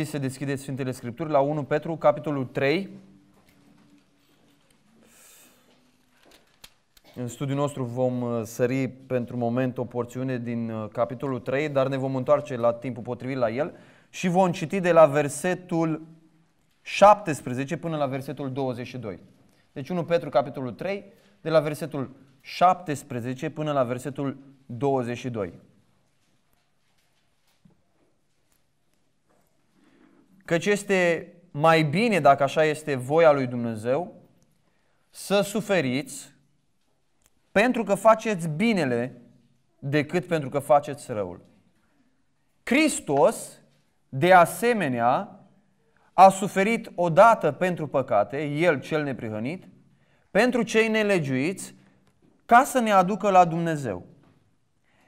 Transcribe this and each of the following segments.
invit să deschideți Sfintele Scripturi la 1 Petru, capitolul 3. În studiul nostru vom uh, sări pentru moment o porțiune din uh, capitolul 3, dar ne vom întoarce la timpul potrivit la el și vom citi de la versetul 17 până la versetul 22. Deci 1 Petru, capitolul 3, de la versetul 17 până la versetul 22. căci este mai bine, dacă așa este voia lui Dumnezeu, să suferiți pentru că faceți binele decât pentru că faceți răul. Hristos, de asemenea, a suferit odată pentru păcate, El cel neprihănit, pentru cei nelegiuiți, ca să ne aducă la Dumnezeu.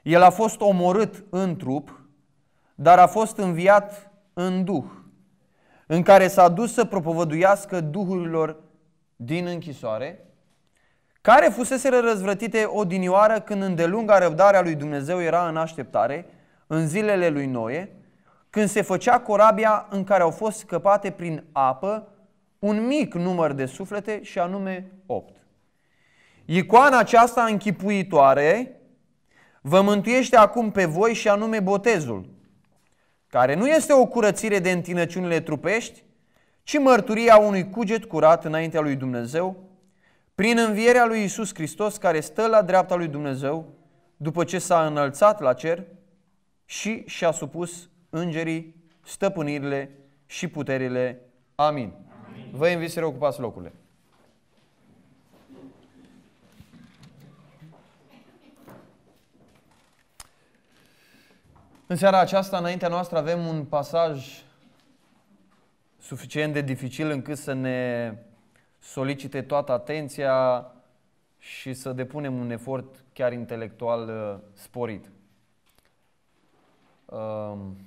El a fost omorât în trup, dar a fost înviat în duh în care s-a dus să propovăduiască duhurilor din închisoare, care fuseseră răzvrătite odinioară când îndelunga răbdarea lui Dumnezeu era în așteptare, în zilele lui Noe, când se făcea corabia în care au fost scăpate prin apă un mic număr de suflete și anume 8. Icoana aceasta închipuitoare vă mântuiește acum pe voi și anume botezul, care nu este o curățire de întinăciunile trupești, ci mărturia unui cuget curat înaintea lui Dumnezeu, prin învierea lui Isus Hristos care stă la dreapta lui Dumnezeu, după ce s-a înălțat la cer și și-a supus îngerii, stăpânirile și puterile. Amin. Amin. Vă invit să reocupați locurile. În seara aceasta, înaintea noastră, avem un pasaj suficient de dificil încât să ne solicite toată atenția și să depunem un efort chiar intelectual uh, sporit. Um,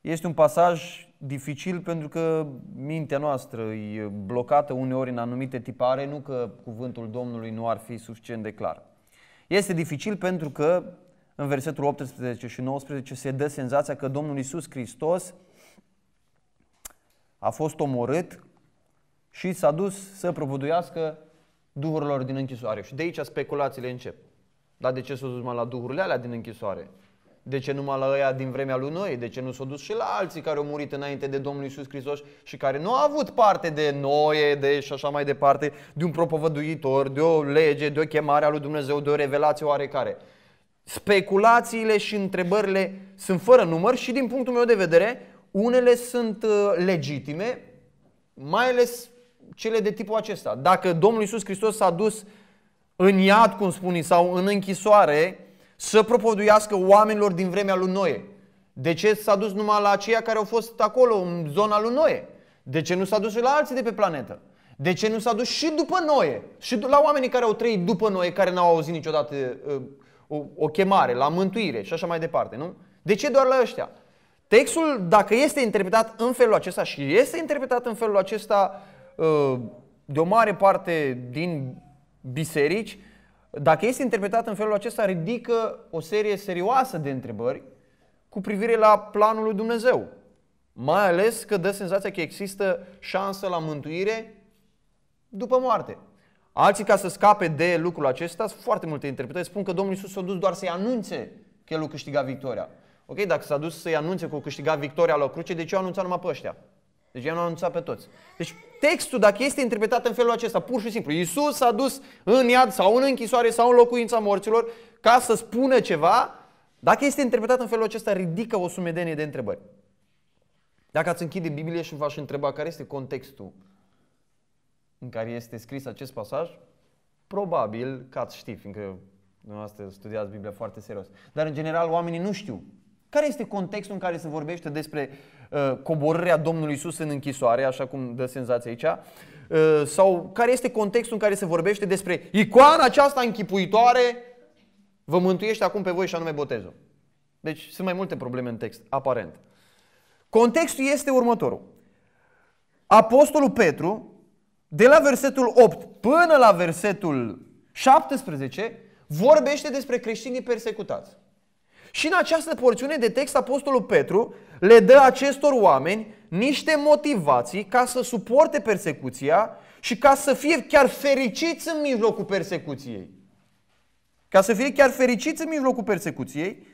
este un pasaj dificil pentru că mintea noastră e blocată uneori în anumite tipare, nu că cuvântul Domnului nu ar fi suficient de clar. Este dificil pentru că în versetul 18 și 19 se dă senzația că Domnul Isus Hristos a fost omorât și s-a dus să provăduiască duhurilor din închisoare. Și de aici speculațiile încep. Dar de ce s-a dus mai la duhurile alea din închisoare? De ce numai la ăia din vremea lui noi? De ce nu s-a dus și la alții care au murit înainte de Domnul Isus Hristos și care nu au avut parte de noi, de și așa mai departe, de un propovăduitor, de o lege, de o chemare a lui Dumnezeu, de o revelație oarecare? speculațiile și întrebările sunt fără număr și din punctul meu de vedere, unele sunt uh, legitime, mai ales cele de tipul acesta. Dacă Domnul Isus Hristos s-a dus în iad, cum spune, sau în închisoare, să propovăduiască oamenilor din vremea lui Noe. De ce s-a dus numai la aceia care au fost acolo, în zona lui Noe? De ce nu s-a dus și la alții de pe planetă? De ce nu s-a dus și după Noe? Și la oamenii care au trăit după Noe, care n-au auzit niciodată uh, o, o chemare la mântuire și așa mai departe, nu? De ce doar la ăștia? Textul, dacă este interpretat în felul acesta și este interpretat în felul acesta ă, de o mare parte din biserici, dacă este interpretat în felul acesta, ridică o serie serioasă de întrebări cu privire la planul lui Dumnezeu. Mai ales că dă senzația că există șansă la mântuire după moarte. Alții, ca să scape de lucrul acesta, sunt foarte multe interpretări. Spun că Domnul Isus s-a dus doar să-i anunțe că El a câștigat victoria. Ok, dacă s-a dus să-i anunțe că a câștigat victoria la o cruce, de ce a anunțat numai pe ăștia? Deci el nu a anunțat pe toți. Deci textul, dacă este interpretat în felul acesta, pur și simplu, Iisus s-a dus în iad sau în închisoare sau în locuința morților ca să spună ceva, dacă este interpretat în felul acesta, ridică o sumedenie de întrebări. Dacă ați închide Biblie și v-aș întreba care este contextul în care este scris acest pasaj, probabil că ați ști, fiindcă dumneavoastră studiați Biblia foarte serios. Dar, în general, oamenii nu știu. Care este contextul în care se vorbește despre uh, coborârea Domnului Isus în închisoare, așa cum dă senzația aici? Uh, sau care este contextul în care se vorbește despre icoana aceasta închipuitoare vă mântuiește acum pe voi și anume botezul? Deci sunt mai multe probleme în text, aparent. Contextul este următorul. Apostolul Petru de la versetul 8 până la versetul 17, vorbește despre creștinii persecutați. Și în această porțiune de text, Apostolul Petru le dă acestor oameni niște motivații ca să suporte persecuția și ca să fie chiar fericiți în mijlocul persecuției. Ca să fie chiar fericiți în mijlocul persecuției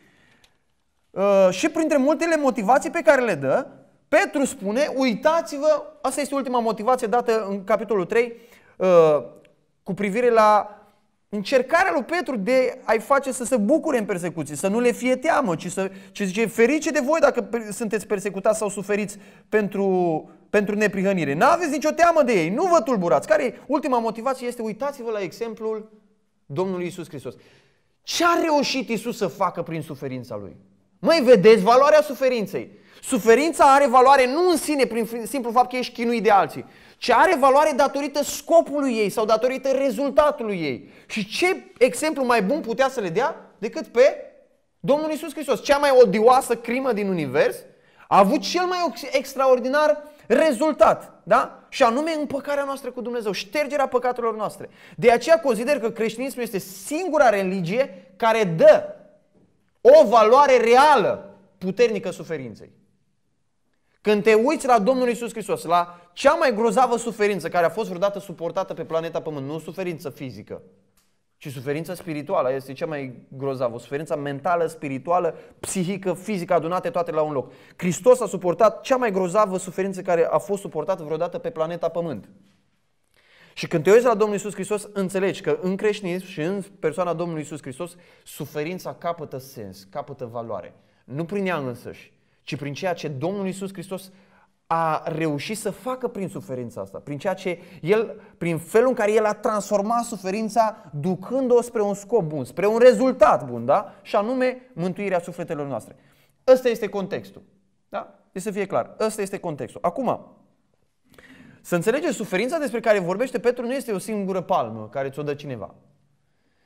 uh, și printre multele motivații pe care le dă, Petru spune, uitați-vă Asta este ultima motivație dată în capitolul 3 uh, cu privire la Încercarea lui Petru de a-i face să se bucure în persecuții, să nu le fie teamă, ci să ci zice, ferice de voi dacă sunteți persecutați sau suferiți pentru, pentru neprihănire. Nu aveți nicio teamă de ei, nu vă tulburați. Care ultima motivație este, uitați-vă la exemplul Domnului Isus Hristos. Ce a reușit Isus să facă prin suferința lui? Mai vedeți valoarea suferinței. Suferința are valoare nu în sine prin simplu fapt că ești chinuit de alții, ci are valoare datorită scopului ei sau datorită rezultatului ei. Și ce exemplu mai bun putea să le dea decât pe Domnul Isus Hristos, cea mai odioasă crimă din univers, a avut cel mai extraordinar rezultat, da? Și anume împăcarea noastră cu Dumnezeu, ștergerea păcatelor noastre. De aceea consider că creștinismul este singura religie care dă o valoare reală puternică suferinței. Când te uiți la Domnul Isus Hristos, la cea mai grozavă suferință care a fost vreodată suportată pe planeta Pământ, nu suferință fizică, ci suferința spirituală este cea mai grozavă, suferință mentală, spirituală, psihică, fizică, adunate toate la un loc. Hristos a suportat cea mai grozavă suferință care a fost suportată vreodată pe planeta Pământ. Și când te uiți la Domnul Isus Hristos, înțelegi că în creștinism și în persoana Domnului Isus Hristos, suferința capătă sens, capătă valoare. Nu prin ea însăși, ci prin ceea ce Domnul Iisus Hristos a reușit să facă prin suferința asta, prin ceea ce el, prin felul în care el a transformat suferința ducând-o spre un scop bun, spre un rezultat bun, da? Și anume mântuirea sufletelor noastre. Ăsta este contextul. Da? Deci să fie clar, ăsta este contextul. Acum, să înțelegeți, suferința despre care vorbește Petru nu este o singură palmă care ți-o dă cineva.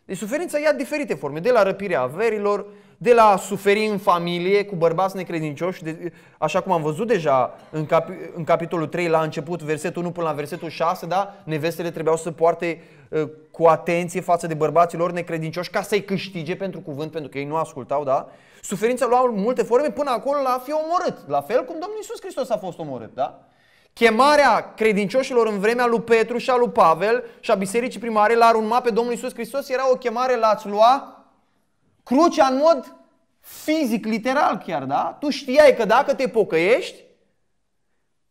Deci suferința ia diferite forme, de la răpirea averilor, de la suferi în familie cu bărbați necredincioși, de, așa cum am văzut deja în, cap, în capitolul 3 la început, versetul 1 până la versetul 6, da? nevestele trebuiau să poarte uh, cu atenție față de bărbaților necredincioși ca să-i câștige pentru cuvânt, pentru că ei nu ascultau, da? Suferința lua multe forme până acolo la a fi omorât, la fel cum Domnul Iisus Hristos a fost omorât, da? Chemarea credincioșilor în vremea lui Petru și a lui Pavel și a bisericii primare la a urma pe Domnul Iisus Hristos era o chemare la a-ți lua crucea în mod fizic, literal chiar, da? Tu știai că dacă te pocăiești,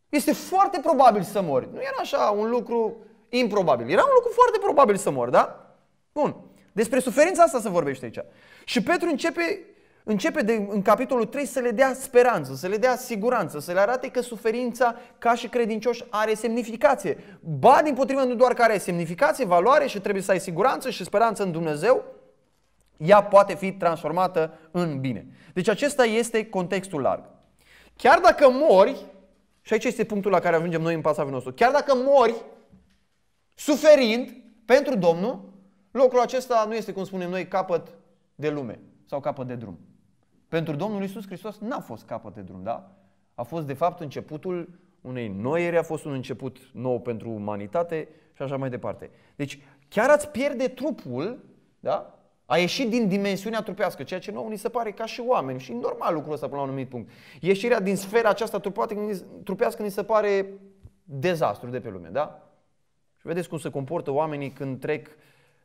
este foarte probabil să mori. Nu era așa un lucru improbabil. Era un lucru foarte probabil să mori, da? Bun. Despre suferința asta se vorbește aici. Și Petru începe, începe de, în capitolul 3 să le dea speranță, să le dea siguranță, să le arate că suferința ca și credincioși are semnificație. Ba, din potrivă, nu doar că are semnificație, valoare și trebuie să ai siguranță și speranță în Dumnezeu, ea poate fi transformată în bine. Deci acesta este contextul larg. Chiar dacă mori, și aici este punctul la care ajungem noi în pasajul nostru, chiar dacă mori suferind pentru Domnul, locul acesta nu este, cum spunem noi, capăt de lume sau capăt de drum. Pentru Domnul Isus Hristos n-a fost capăt de drum, da? A fost, de fapt, începutul unei noieri, a fost un început nou pentru umanitate și așa mai departe. Deci, chiar ați pierde trupul, da? A ieșit din dimensiunea trupească, ceea ce nouă ni se pare ca și oameni și normal lucrul ăsta până la un anumit punct. Ieșirea din sfera aceasta trupească ni se pare dezastru de pe lume, da? Și vedeți cum se comportă oamenii când trec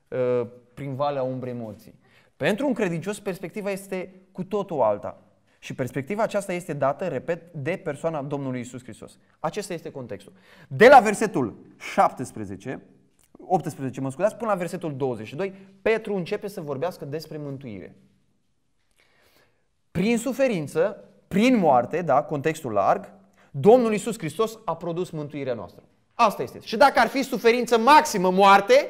uh, prin valea umbrei morții. Pentru un credincios, perspectiva este cu totul alta. Și perspectiva aceasta este dată, repet, de persoana Domnului Isus Hristos. Acesta este contextul. De la versetul 17, 18, mă scuzați, până la versetul 22, Petru începe să vorbească despre mântuire. Prin suferință, prin moarte, da, contextul larg, Domnul Isus Hristos a produs mântuirea noastră. Asta este. Și dacă ar fi suferință maximă, moarte,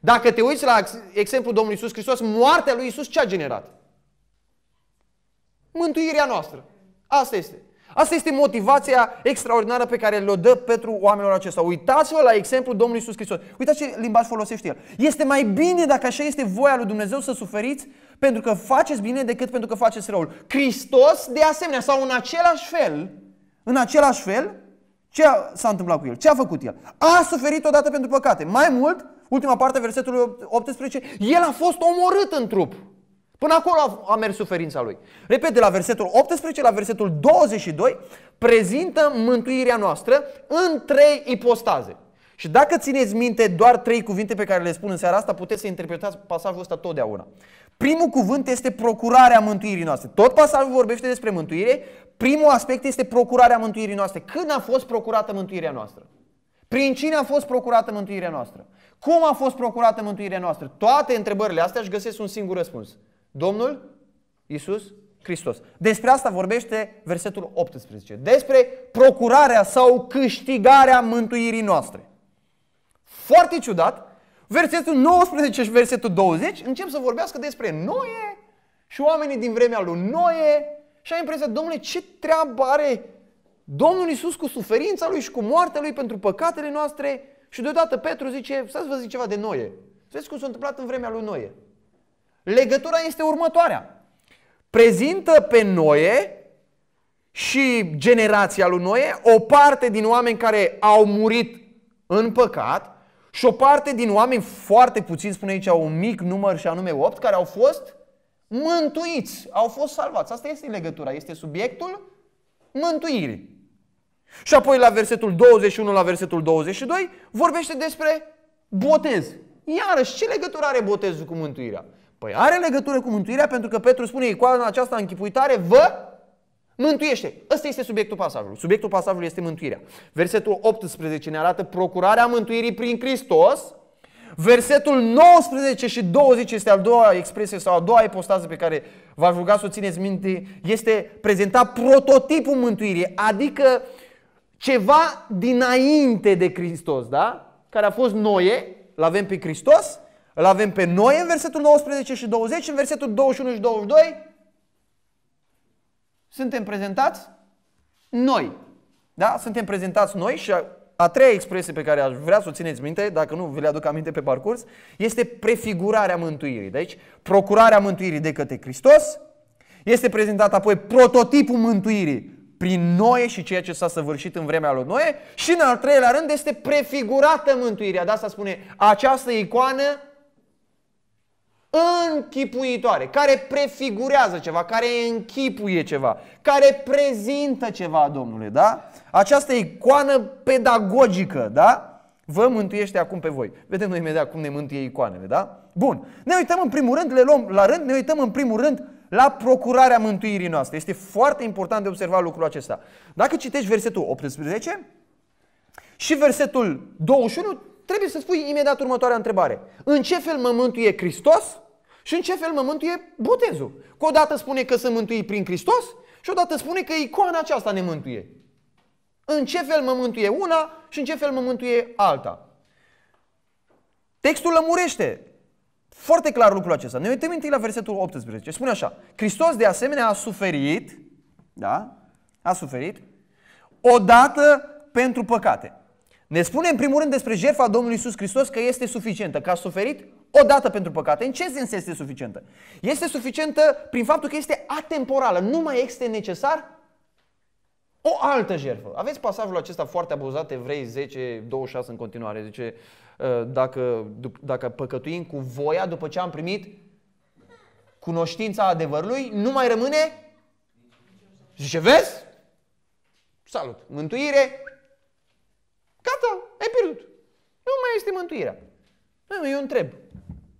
dacă te uiți la exemplul Domnului Isus Hristos, moartea lui Isus ce a generat? Mântuirea noastră. Asta este. Asta este motivația extraordinară pe care le-o dă pentru oamenilor acesta. Uitați-vă la exemplul Domnului Iisus Hristos. Uitați ce limbaj folosește El. Este mai bine dacă așa este voia lui Dumnezeu să suferiți pentru că faceți bine decât pentru că faceți răul. Hristos de asemenea sau în același fel, în același fel, ce s-a întâmplat cu el? Ce a făcut el? A suferit odată pentru păcate. Mai mult, ultima parte a versetului 18, el a fost omorât în trup. Până acolo a mers suferința lui. Repet, de la versetul 18 la versetul 22 prezintă mântuirea noastră în trei ipostaze. Și dacă țineți minte doar trei cuvinte pe care le spun în seara asta, puteți să interpretați pasajul ăsta totdeauna. Primul cuvânt este procurarea mântuirii noastre. Tot pasajul vorbește despre mântuire. Primul aspect este procurarea mântuirii noastre. Când a fost procurată mântuirea noastră? Prin cine a fost procurată mântuirea noastră? Cum a fost procurată mântuirea noastră? Toate întrebările astea își găsesc un singur răspuns. Domnul Isus Hristos. Despre asta vorbește versetul 18. Despre procurarea sau câștigarea mântuirii noastre. Foarte ciudat, versetul 19 și versetul 20 încep să vorbească despre Noe și oamenii din vremea lui Noe și ai impresia, domnule, ce treabă are Domnul Isus cu suferința lui și cu moartea lui pentru păcatele noastre și deodată Petru zice, să vă zic ceva de Noe. Să vezi cum s-a întâmplat în vremea lui Noe. Legătura este următoarea. Prezintă pe Noe și generația lui Noe o parte din oameni care au murit în păcat și o parte din oameni foarte puțini, spune aici un mic număr și anume 8, care au fost mântuiți, au fost salvați. Asta este legătura, este subiectul mântuirii. Și apoi la versetul 21, la versetul 22, vorbește despre botez. Iarăși, ce legătură are botezul cu mântuirea? Păi are legătură cu mântuirea pentru că Petru spune icoana aceasta închipuitare vă mântuiește. Ăsta este subiectul pasajului. Subiectul pasajului este mântuirea. Versetul 18 ne arată procurarea mântuirii prin Hristos. Versetul 19 și 20 este al doua expresie sau a doua ipostază pe care v-aș ruga să o țineți minte. Este prezentat prototipul mântuirii, adică ceva dinainte de Hristos, da? Care a fost Noe, l-avem pe Hristos, îl avem pe noi în versetul 19 și 20 în versetul 21 și 22 suntem prezentați noi. Da? Suntem prezentați noi și a, a treia expresie pe care aș vrea să o țineți minte, dacă nu vi le aduc aminte pe parcurs, este prefigurarea mântuirii. Deci, procurarea mântuirii de către Hristos este prezentat apoi prototipul mântuirii prin Noe și ceea ce s-a săvârșit în vremea lui Noe și în al treilea rând este prefigurată mântuirea. De asta spune această icoană închipuitoare, care prefigurează ceva, care închipuie ceva, care prezintă ceva, Domnule, da? Această icoană pedagogică, da? Vă mântuiește acum pe voi. Vedem noi imediat cum ne mântuie icoanele, da? Bun. Ne uităm în primul rând, le luăm la rând, ne uităm în primul rând la procurarea mântuirii noastre. Este foarte important de observat lucrul acesta. Dacă citești versetul 18 și versetul 21, trebuie să spui imediat următoarea întrebare. În ce fel mă mântuie Hristos și în ce fel mă mântuie botezul? Că odată spune că sunt mântuit prin Hristos și odată spune că icoana aceasta ne mântuie. În ce fel mă mântuie una și în ce fel mă mântuie alta? Textul lămurește foarte clar lucrul acesta. Ne uităm întâi la versetul 18. Spune așa, Hristos de asemenea a suferit, da? A suferit, odată pentru păcate. Ne spune în primul rând despre jertfa Domnului Isus Hristos că este suficientă, că a suferit o dată pentru păcate. În ce sens este suficientă? Este suficientă prin faptul că este atemporală, nu mai este necesar o altă jertfă. Aveți pasajul acesta foarte abuzat, Evrei 10, 26 în continuare, zice ă, dacă, dacă păcătuim cu voia după ce am primit cunoștința adevărului, nu mai rămâne Zice, vezi? Salut! Mântuire, Gata, ai pierdut. Nu mai este mântuirea. Nu, eu întreb.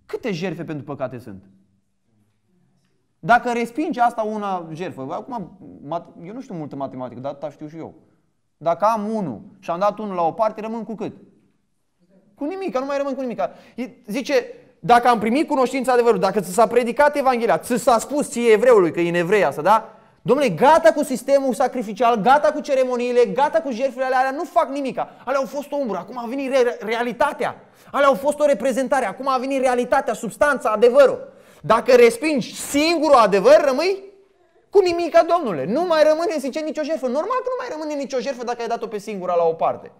Câte jerfe pentru păcate sunt? Dacă respinge asta una jerfă, acum, eu nu știu multă matematică, dar asta știu și eu. Dacă am unul și am dat unul la o parte, rămân cu cât? Cu nimic, nu mai rămân cu nimic. Zice, dacă am primit cunoștința adevărului, dacă ți s-a predicat Evanghelia, ți s-a spus ție evreului, că e în evrei asta, da? Domnule, gata cu sistemul sacrificial, gata cu ceremoniile, gata cu jertfele alea, alea nu fac nimica. Alea au fost o umbră, acum a venit re- realitatea. Alea au fost o reprezentare, acum a venit realitatea, substanța, adevărul. Dacă respingi singurul adevăr, rămâi cu nimica, domnule. Nu mai rămâne, zice, nicio jertfă. Normal că nu mai rămâne nicio jertfă dacă ai dat-o pe singura la o parte.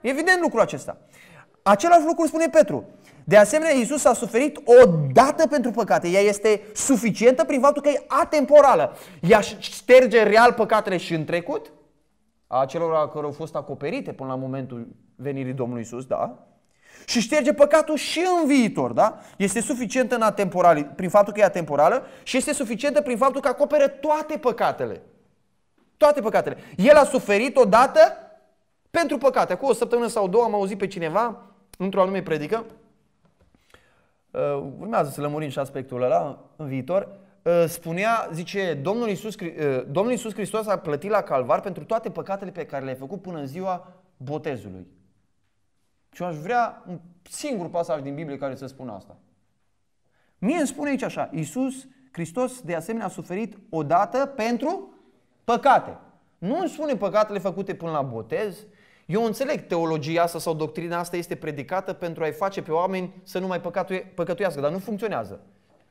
Evident lucrul acesta. Același lucru spune Petru. De asemenea, Isus a suferit o dată pentru păcate. Ea este suficientă prin faptul că e atemporală. Ea șterge real păcatele și în trecut, a celor care au fost acoperite până la momentul venirii Domnului Isus, da? Și șterge păcatul și în viitor, da? Este suficientă în prin faptul că e atemporală și este suficientă prin faptul că acoperă toate păcatele. Toate păcatele. El a suferit o dată pentru păcate. Cu o săptămână sau două am auzit pe cineva, într-o anume predică, Uh, urmează să lămurim și aspectul ăla în viitor, uh, spunea, zice, Domnul Iisus, uh, Domnul Iisus Hristos a plătit la calvar pentru toate păcatele pe care le-ai făcut până în ziua botezului. Și eu aș vrea un singur pasaj din Biblie care să spună asta. Mie îmi spune aici așa, Iisus Hristos de asemenea a suferit odată pentru păcate. Nu îmi spune păcatele făcute până la botez, eu înțeleg teologia asta sau doctrina asta este predicată pentru a-i face pe oameni să nu mai păcătuie, păcătuiască, dar nu funcționează.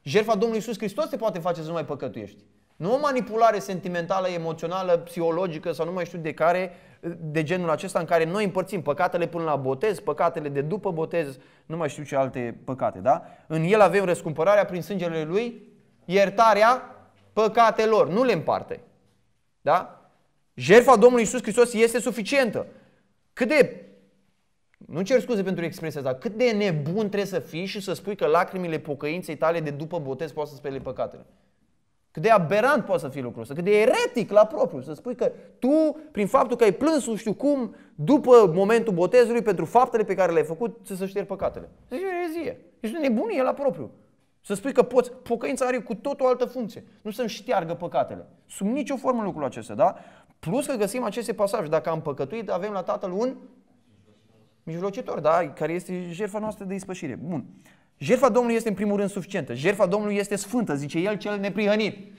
Jertfa Domnului Iisus Hristos te poate face să nu mai păcătuiești. Nu o manipulare sentimentală, emoțională, psihologică sau nu mai știu de care, de genul acesta în care noi împărțim păcatele până la botez, păcatele de după botez, nu mai știu ce alte păcate, da? În el avem răscumpărarea prin sângele lui, iertarea păcatelor, nu le împarte. Da? Jertfa Domnului Iisus Hristos este suficientă. Cât de nu cer scuze pentru expresia asta, cât de nebun trebuie să fii și să spui că lacrimile pocăinței tale de după botez poate să spele păcatele. Cât de aberant poate să fie lucrul ăsta, cât de eretic la propriu, să spui că tu, prin faptul că ai plâns, nu știu cum, după momentul botezului, pentru faptele pe care le-ai făcut, să să șterg păcatele. Deci e erezie. Ești nebunie la propriu. Să spui că poți, pocăința are cu tot o altă funcție. Nu să-mi șteargă păcatele. Sub nicio formă lucrul acesta, da? Plus că găsim aceste pasaje. Dacă am păcătuit, avem la Tatăl un mijlocitor, da? Care este jertfa noastră de ispășire. Bun. Jertfa Domnului este în primul rând suficientă. Jertfa Domnului este sfântă, zice el cel neprihănit.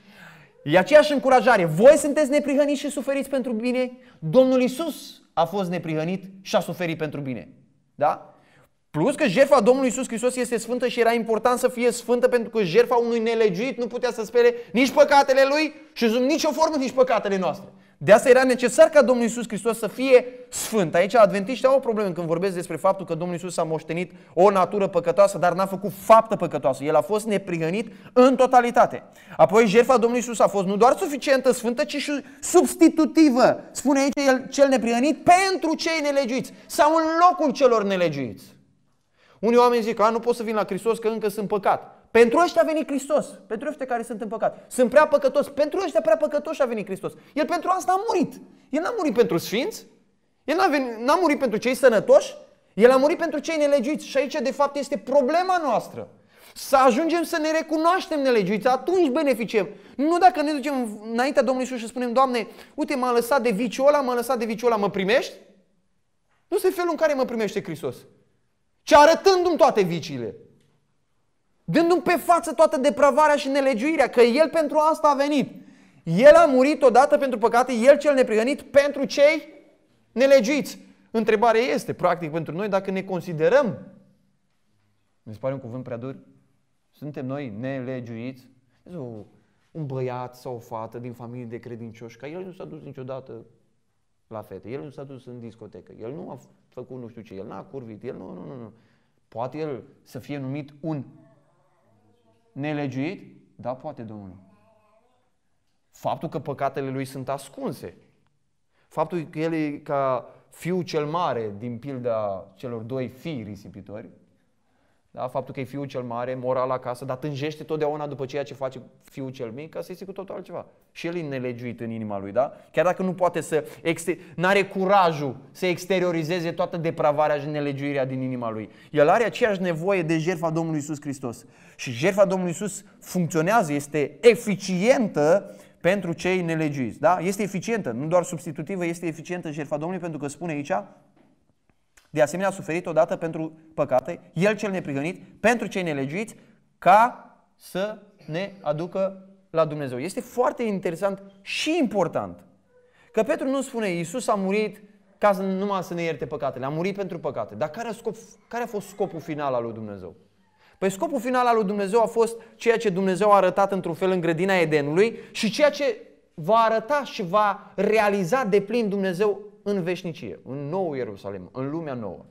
E aceeași încurajare. Voi sunteți neprihăniți și suferiți pentru bine. Domnul Isus a fost neprihănit și a suferit pentru bine. Da? Plus că jertfa Domnului Isus Hristos este sfântă și era important să fie sfântă pentru că jertfa unui nelegiuit nu putea să spere nici păcatele lui și sub nicio formă nici păcatele noastre. De asta era necesar ca Domnul Isus Hristos să fie sfânt. Aici adventiștii au o problemă când vorbesc despre faptul că Domnul Isus a moștenit o natură păcătoasă, dar n-a făcut faptă păcătoasă. El a fost neprihănit în totalitate. Apoi jertfa Domnului Isus a fost nu doar suficientă, sfântă, ci și substitutivă. Spune aici el, cel neprihănit pentru cei nelegiuiți sau în locul celor nelegiuiți. Unii oameni zic, că nu pot să vin la Hristos că încă sunt păcat. Pentru ăștia a venit Hristos, pentru ăștia care sunt în păcat. Sunt prea păcătos, pentru ăștia prea păcătoși a venit Hristos. El pentru asta a murit. El n-a murit pentru sfinți, el n-a, venit, n-a murit pentru cei sănătoși, el a murit pentru cei nelegiți. Și aici, de fapt, este problema noastră. Să ajungem să ne recunoaștem nelegiuiți, atunci beneficiem. Nu dacă ne ducem înaintea Domnului Iisus și spunem, Doamne, uite, m-a lăsat de viciola, m-a lăsat de viciola, mă primești? Nu este felul în care mă primește Hristos ci arătându-mi toate viciile. Dându-mi pe față toată depravarea și nelegiuirea, că El pentru asta a venit. El a murit odată pentru păcate, El cel neprihănit pentru cei nelegiuiți. Întrebarea este, practic, pentru noi, dacă ne considerăm, mi se pare un cuvânt prea dur, suntem noi nelegiuiți? Un băiat sau o fată din familie de credincioși, ca el nu s-a dus niciodată la fete, el nu s-a dus în discotecă, el nu a făcut nu știu ce, el n-a curvit, el nu, nu, nu, nu. Poate el să fie numit un nelegiuit? Da, poate, Domnul. Faptul că păcatele lui sunt ascunse. Faptul că el e ca fiul cel mare din pilda celor doi fii risipitori, da? faptul că e fiul cel mare, moral acasă, dar tânjește totdeauna după ceea ce face fiul cel mic, ca să i cu totul altceva. Și el e nelegiuit în inima lui, da? Chiar dacă nu poate să, exter- n-are curajul să exteriorizeze toată depravarea și nelegiuirea din inima lui. El are aceeași nevoie de jertfa Domnului Isus Hristos. Și jertfa Domnului Isus funcționează, este eficientă pentru cei nelegiuiți, da? Este eficientă, nu doar substitutivă, este eficientă jertfa Domnului pentru că spune aici, de asemenea, a suferit odată pentru păcate, el cel neprihănit, pentru cei nelegiuiți, ca să ne aducă la Dumnezeu. Este foarte interesant și important că Petru nu spune Iisus a murit ca să, numai să ne ierte păcatele, a murit pentru păcate. Dar care a, scop, care a fost scopul final al lui Dumnezeu? Păi scopul final al lui Dumnezeu a fost ceea ce Dumnezeu a arătat într-un fel în grădina Edenului și ceea ce va arăta și va realiza de plin Dumnezeu în veșnicie, în nou Ierusalim, în lumea nouă.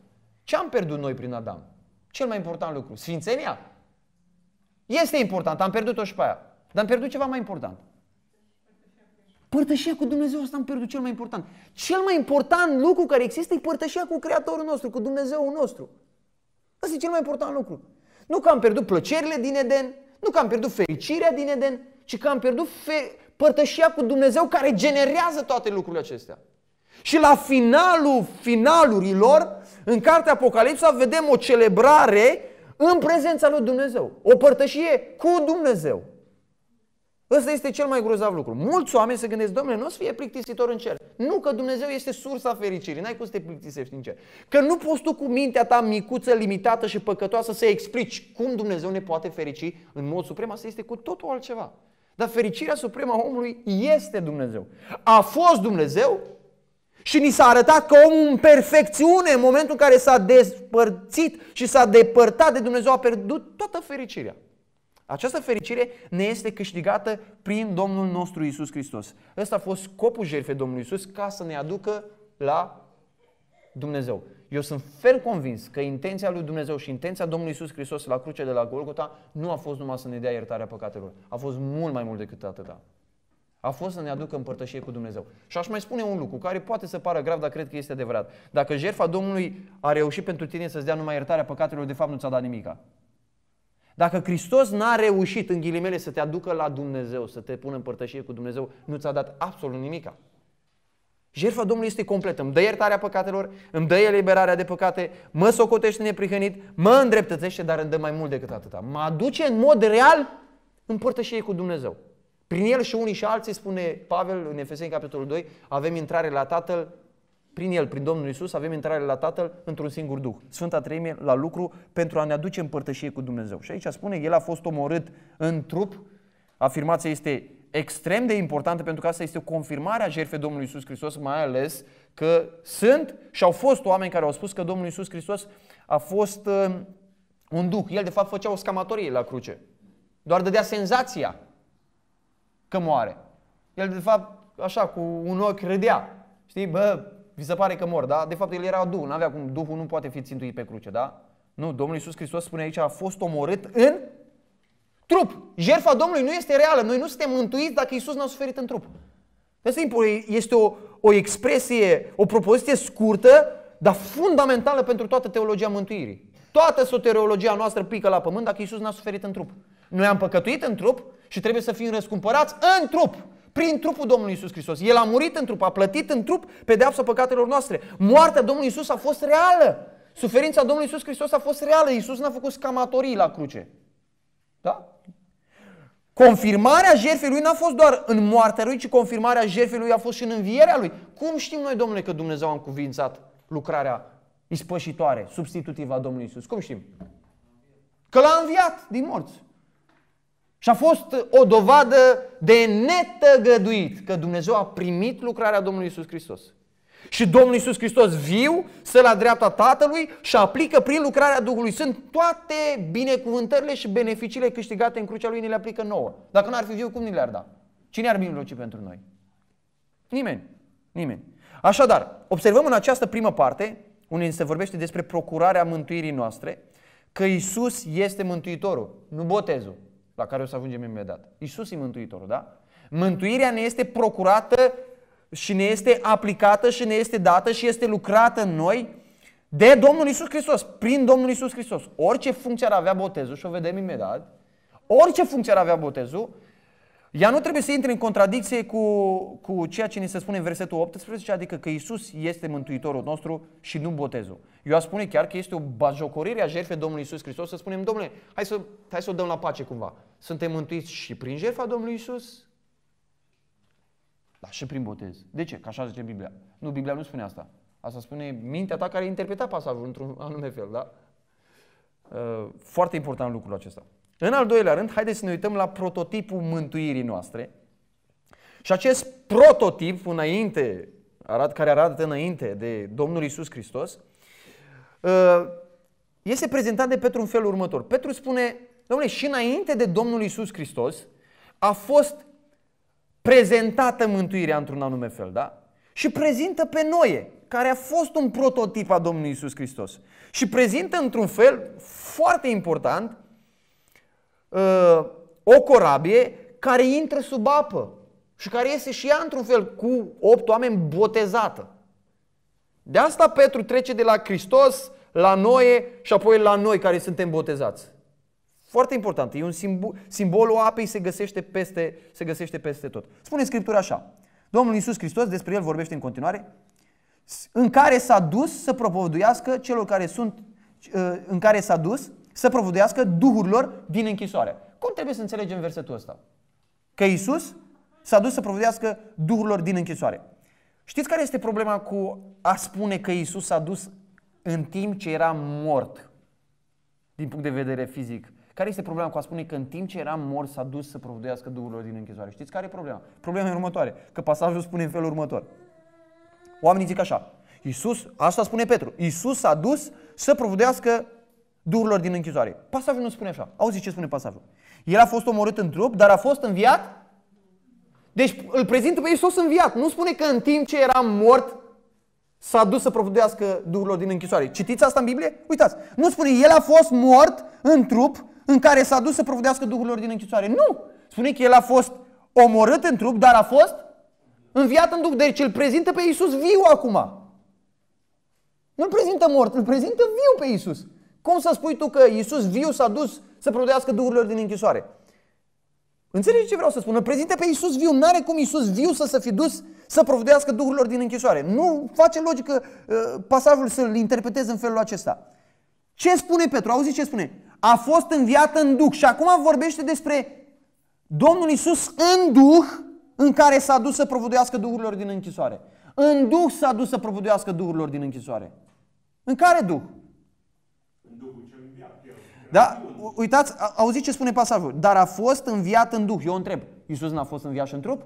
Ce am pierdut noi prin Adam? Cel mai important lucru, sfințenia. Este important, am pierdut-o și pe aia. Dar am pierdut ceva mai important. Părtășia cu Dumnezeu, asta am pierdut cel mai important. Cel mai important lucru care există e părtășia cu Creatorul nostru, cu Dumnezeu nostru. Asta e cel mai important lucru. Nu că am pierdut plăcerile din Eden, nu că am pierdut fericirea din Eden, ci că am pierdut fe- părtășia cu Dumnezeu care generează toate lucrurile acestea. Și la finalul finalurilor, în cartea Apocalipsa, vedem o celebrare în prezența lui Dumnezeu. O părtășie cu Dumnezeu. Ăsta este cel mai grozav lucru. Mulți oameni se gândesc, domnule, nu o să fie plictisitor în cer. Nu, că Dumnezeu este sursa fericirii. N-ai cum să te plictisești în cer. Că nu poți tu cu mintea ta micuță, limitată și păcătoasă să explici cum Dumnezeu ne poate ferici în mod suprem. Asta este cu totul altceva. Dar fericirea supremă a omului este Dumnezeu. A fost Dumnezeu și ni s-a arătat că omul în perfecțiune, în momentul în care s-a despărțit și s-a depărtat de Dumnezeu, a pierdut toată fericirea. Această fericire ne este câștigată prin Domnul nostru Isus Hristos. Ăsta a fost scopul jertfei Domnului Isus ca să ne aducă la Dumnezeu. Eu sunt ferm convins că intenția lui Dumnezeu și intenția Domnului Isus Hristos la cruce de la Golgota nu a fost numai să ne dea iertarea păcatelor. A fost mult mai mult decât atâta a fost să ne aducă împărtășie cu Dumnezeu. Și aș mai spune un lucru care poate să pară grav, dar cred că este adevărat. Dacă jertfa Domnului a reușit pentru tine să-ți dea numai iertarea păcatelor, de fapt nu ți-a dat nimica. Dacă Hristos n-a reușit, în ghilimele, să te aducă la Dumnezeu, să te pună în părtășie cu Dumnezeu, nu ți-a dat absolut nimica. Jertfa Domnului este completă. Îmi dă iertarea păcatelor, îmi dă eliberarea de păcate, mă socotește neprihănit, mă îndreptățește, dar îmi dă mai mult decât atâta. Mă aduce în mod real în părtășie cu Dumnezeu. Prin el și unii și alții, spune Pavel în Efeseni, capitolul 2, avem intrare la Tatăl prin El, prin Domnul Isus, avem intrare la Tatăl într-un singur Duh. Sfânta Treime la lucru pentru a ne aduce împărtășie cu Dumnezeu. Și aici spune, El a fost omorât în trup. Afirmația este extrem de importantă pentru că asta este o confirmare a jertfei Domnului Isus Hristos, mai ales că sunt și au fost oameni care au spus că Domnul Isus Hristos a fost uh, un duh. El de fapt făcea o scamatorie la cruce. Doar dădea senzația că moare. El, de fapt, așa, cu un ochi râdea. Știi, bă, vi se pare că mor, da? De fapt, el era duh, nu avea cum, duhul nu poate fi țintuit pe cruce, da? Nu, Domnul Iisus Hristos spune aici, a fost omorât în trup. Jerfa Domnului nu este reală, noi nu suntem mântuiți dacă Iisus n-a suferit în trup. De simplu, este o, o expresie, o propoziție scurtă, dar fundamentală pentru toată teologia mântuirii. Toată soteriologia noastră pică la pământ dacă Iisus n-a suferit în trup. Noi am păcătuit în trup și trebuie să fim răscumpărați în trup prin trupul Domnului Isus Hristos. El a murit în trup, a plătit în trup pedeapsa păcatelor noastre. Moartea Domnului Isus a fost reală. Suferința Domnului Isus Hristos a fost reală. Isus n-a făcut scamatorii la cruce. Da? Confirmarea jertfei lui n-a fost doar în moartea lui, ci confirmarea jertfei lui a fost și în învierea lui. Cum știm noi, domnule, că Dumnezeu a încuvințat lucrarea ispășitoare, substitutivă a Domnului Isus? Cum știm? Că l-a înviat din morți. Și a fost o dovadă de netăgăduit că Dumnezeu a primit lucrarea Domnului Isus Hristos. Și Domnul Isus Hristos viu să la dreapta Tatălui și aplică prin lucrarea Duhului Sfânt toate binecuvântările și beneficiile câștigate în crucea Lui ne le aplică nouă. Dacă nu ar fi viu, cum ni le-ar da? Cine ar mijloci pentru noi? Nimeni. Nimeni. Așadar, observăm în această primă parte, unde se vorbește despre procurarea mântuirii noastre, că Isus este Mântuitorul, nu botezul la care o să ajungem imediat. Isus e Mântuitorul, da? Mântuirea ne este procurată și ne este aplicată și ne este dată și este lucrată în noi de Domnul Isus Hristos, prin Domnul Isus Hristos. Orice funcție ar avea botezul, și o vedem imediat, orice funcție ar avea botezul, ea nu trebuie să intre în contradicție cu, cu ceea ce ni se spune în versetul 18, adică că Isus este Mântuitorul nostru și nu botezul. Eu aș spune chiar că este o bajocorire a jertfei Domnului Isus Hristos să spunem, domnule, hai să, hai să o dăm la pace cumva. Suntem mântuiți și prin jertfa Domnului Isus, dar și prin botez. De ce? Că așa zice Biblia. Nu, Biblia nu spune asta. Asta spune mintea ta care interpreta pasajul într-un anume fel, da? Uh, foarte important lucrul acesta. În al doilea rând, haideți să ne uităm la prototipul mântuirii noastre. Și acest prototip înainte, arat, care arată înainte de Domnul Isus Hristos, ă, este prezentat de Petru în felul următor. Petru spune, domnule, și înainte de Domnul Isus Hristos a fost prezentată mântuirea într-un anume fel, da? Și prezintă pe noi, care a fost un prototip a Domnului Isus Hristos. Și prezintă într-un fel foarte important uh, o corabie care intră sub apă și care iese și ea într-un fel cu opt oameni botezată. De asta Petru trece de la Hristos la noi și apoi la noi care suntem botezați. Foarte important, e un simbol, simbolul apei se găsește, peste, se găsește peste tot. Spune Scriptura așa, Domnul Iisus Hristos, despre El vorbește în continuare, în care s-a dus să propovăduiască celor care sunt, uh, în care s-a dus să provodească duhurilor din închisoare. Cum trebuie să înțelegem versetul ăsta? Că Isus s-a dus să provodească duhurilor din închisoare. Știți care este problema cu a spune că Isus s-a dus în timp ce era mort din punct de vedere fizic? Care este problema cu a spune că în timp ce era mort s-a dus să provodească duhurilor din închisoare? Știți care e problema? Problema e următoare, că pasajul spune în felul următor. Oamenii zic așa, Isus, asta spune Petru, Isus s-a dus să provodească duhurilor din închisoare. Pasajul nu spune așa. Auzi ce spune pasajul. El a fost omorât în trup, dar a fost înviat. Deci îl prezintă pe Iisus înviat. Nu spune că în timp ce era mort s-a dus să profudească duhurilor din închisoare. Citiți asta în Biblie? Uitați. Nu spune el a fost mort în trup în care s-a dus să profudească duhurilor din închisoare. Nu! Spune că el a fost omorât în trup, dar a fost înviat în duc. Deci îl prezintă pe Iisus viu acum. Nu-l prezintă mort, îl prezintă viu pe Iisus. Cum să spui tu că Iisus viu s-a dus să prodească duhurilor din închisoare? Înțelegi ce vreau să spun? Îl pe Iisus viu. N-are cum Iisus viu să se fi dus să provdească duhurilor din închisoare. Nu face logică uh, pasajul să-l interpreteze în felul acesta. Ce spune Petru? Auzi ce spune? A fost înviată în duh și acum vorbește despre Domnul Iisus în duh în care s-a dus să provdească duhurilor din închisoare. În duh s-a dus să provdească duhurilor din închisoare. În care duh? Da? Uitați, auziți ce spune pasajul. Dar a fost înviat în Duh. Eu întreb, Iisus n-a fost înviat și în trup?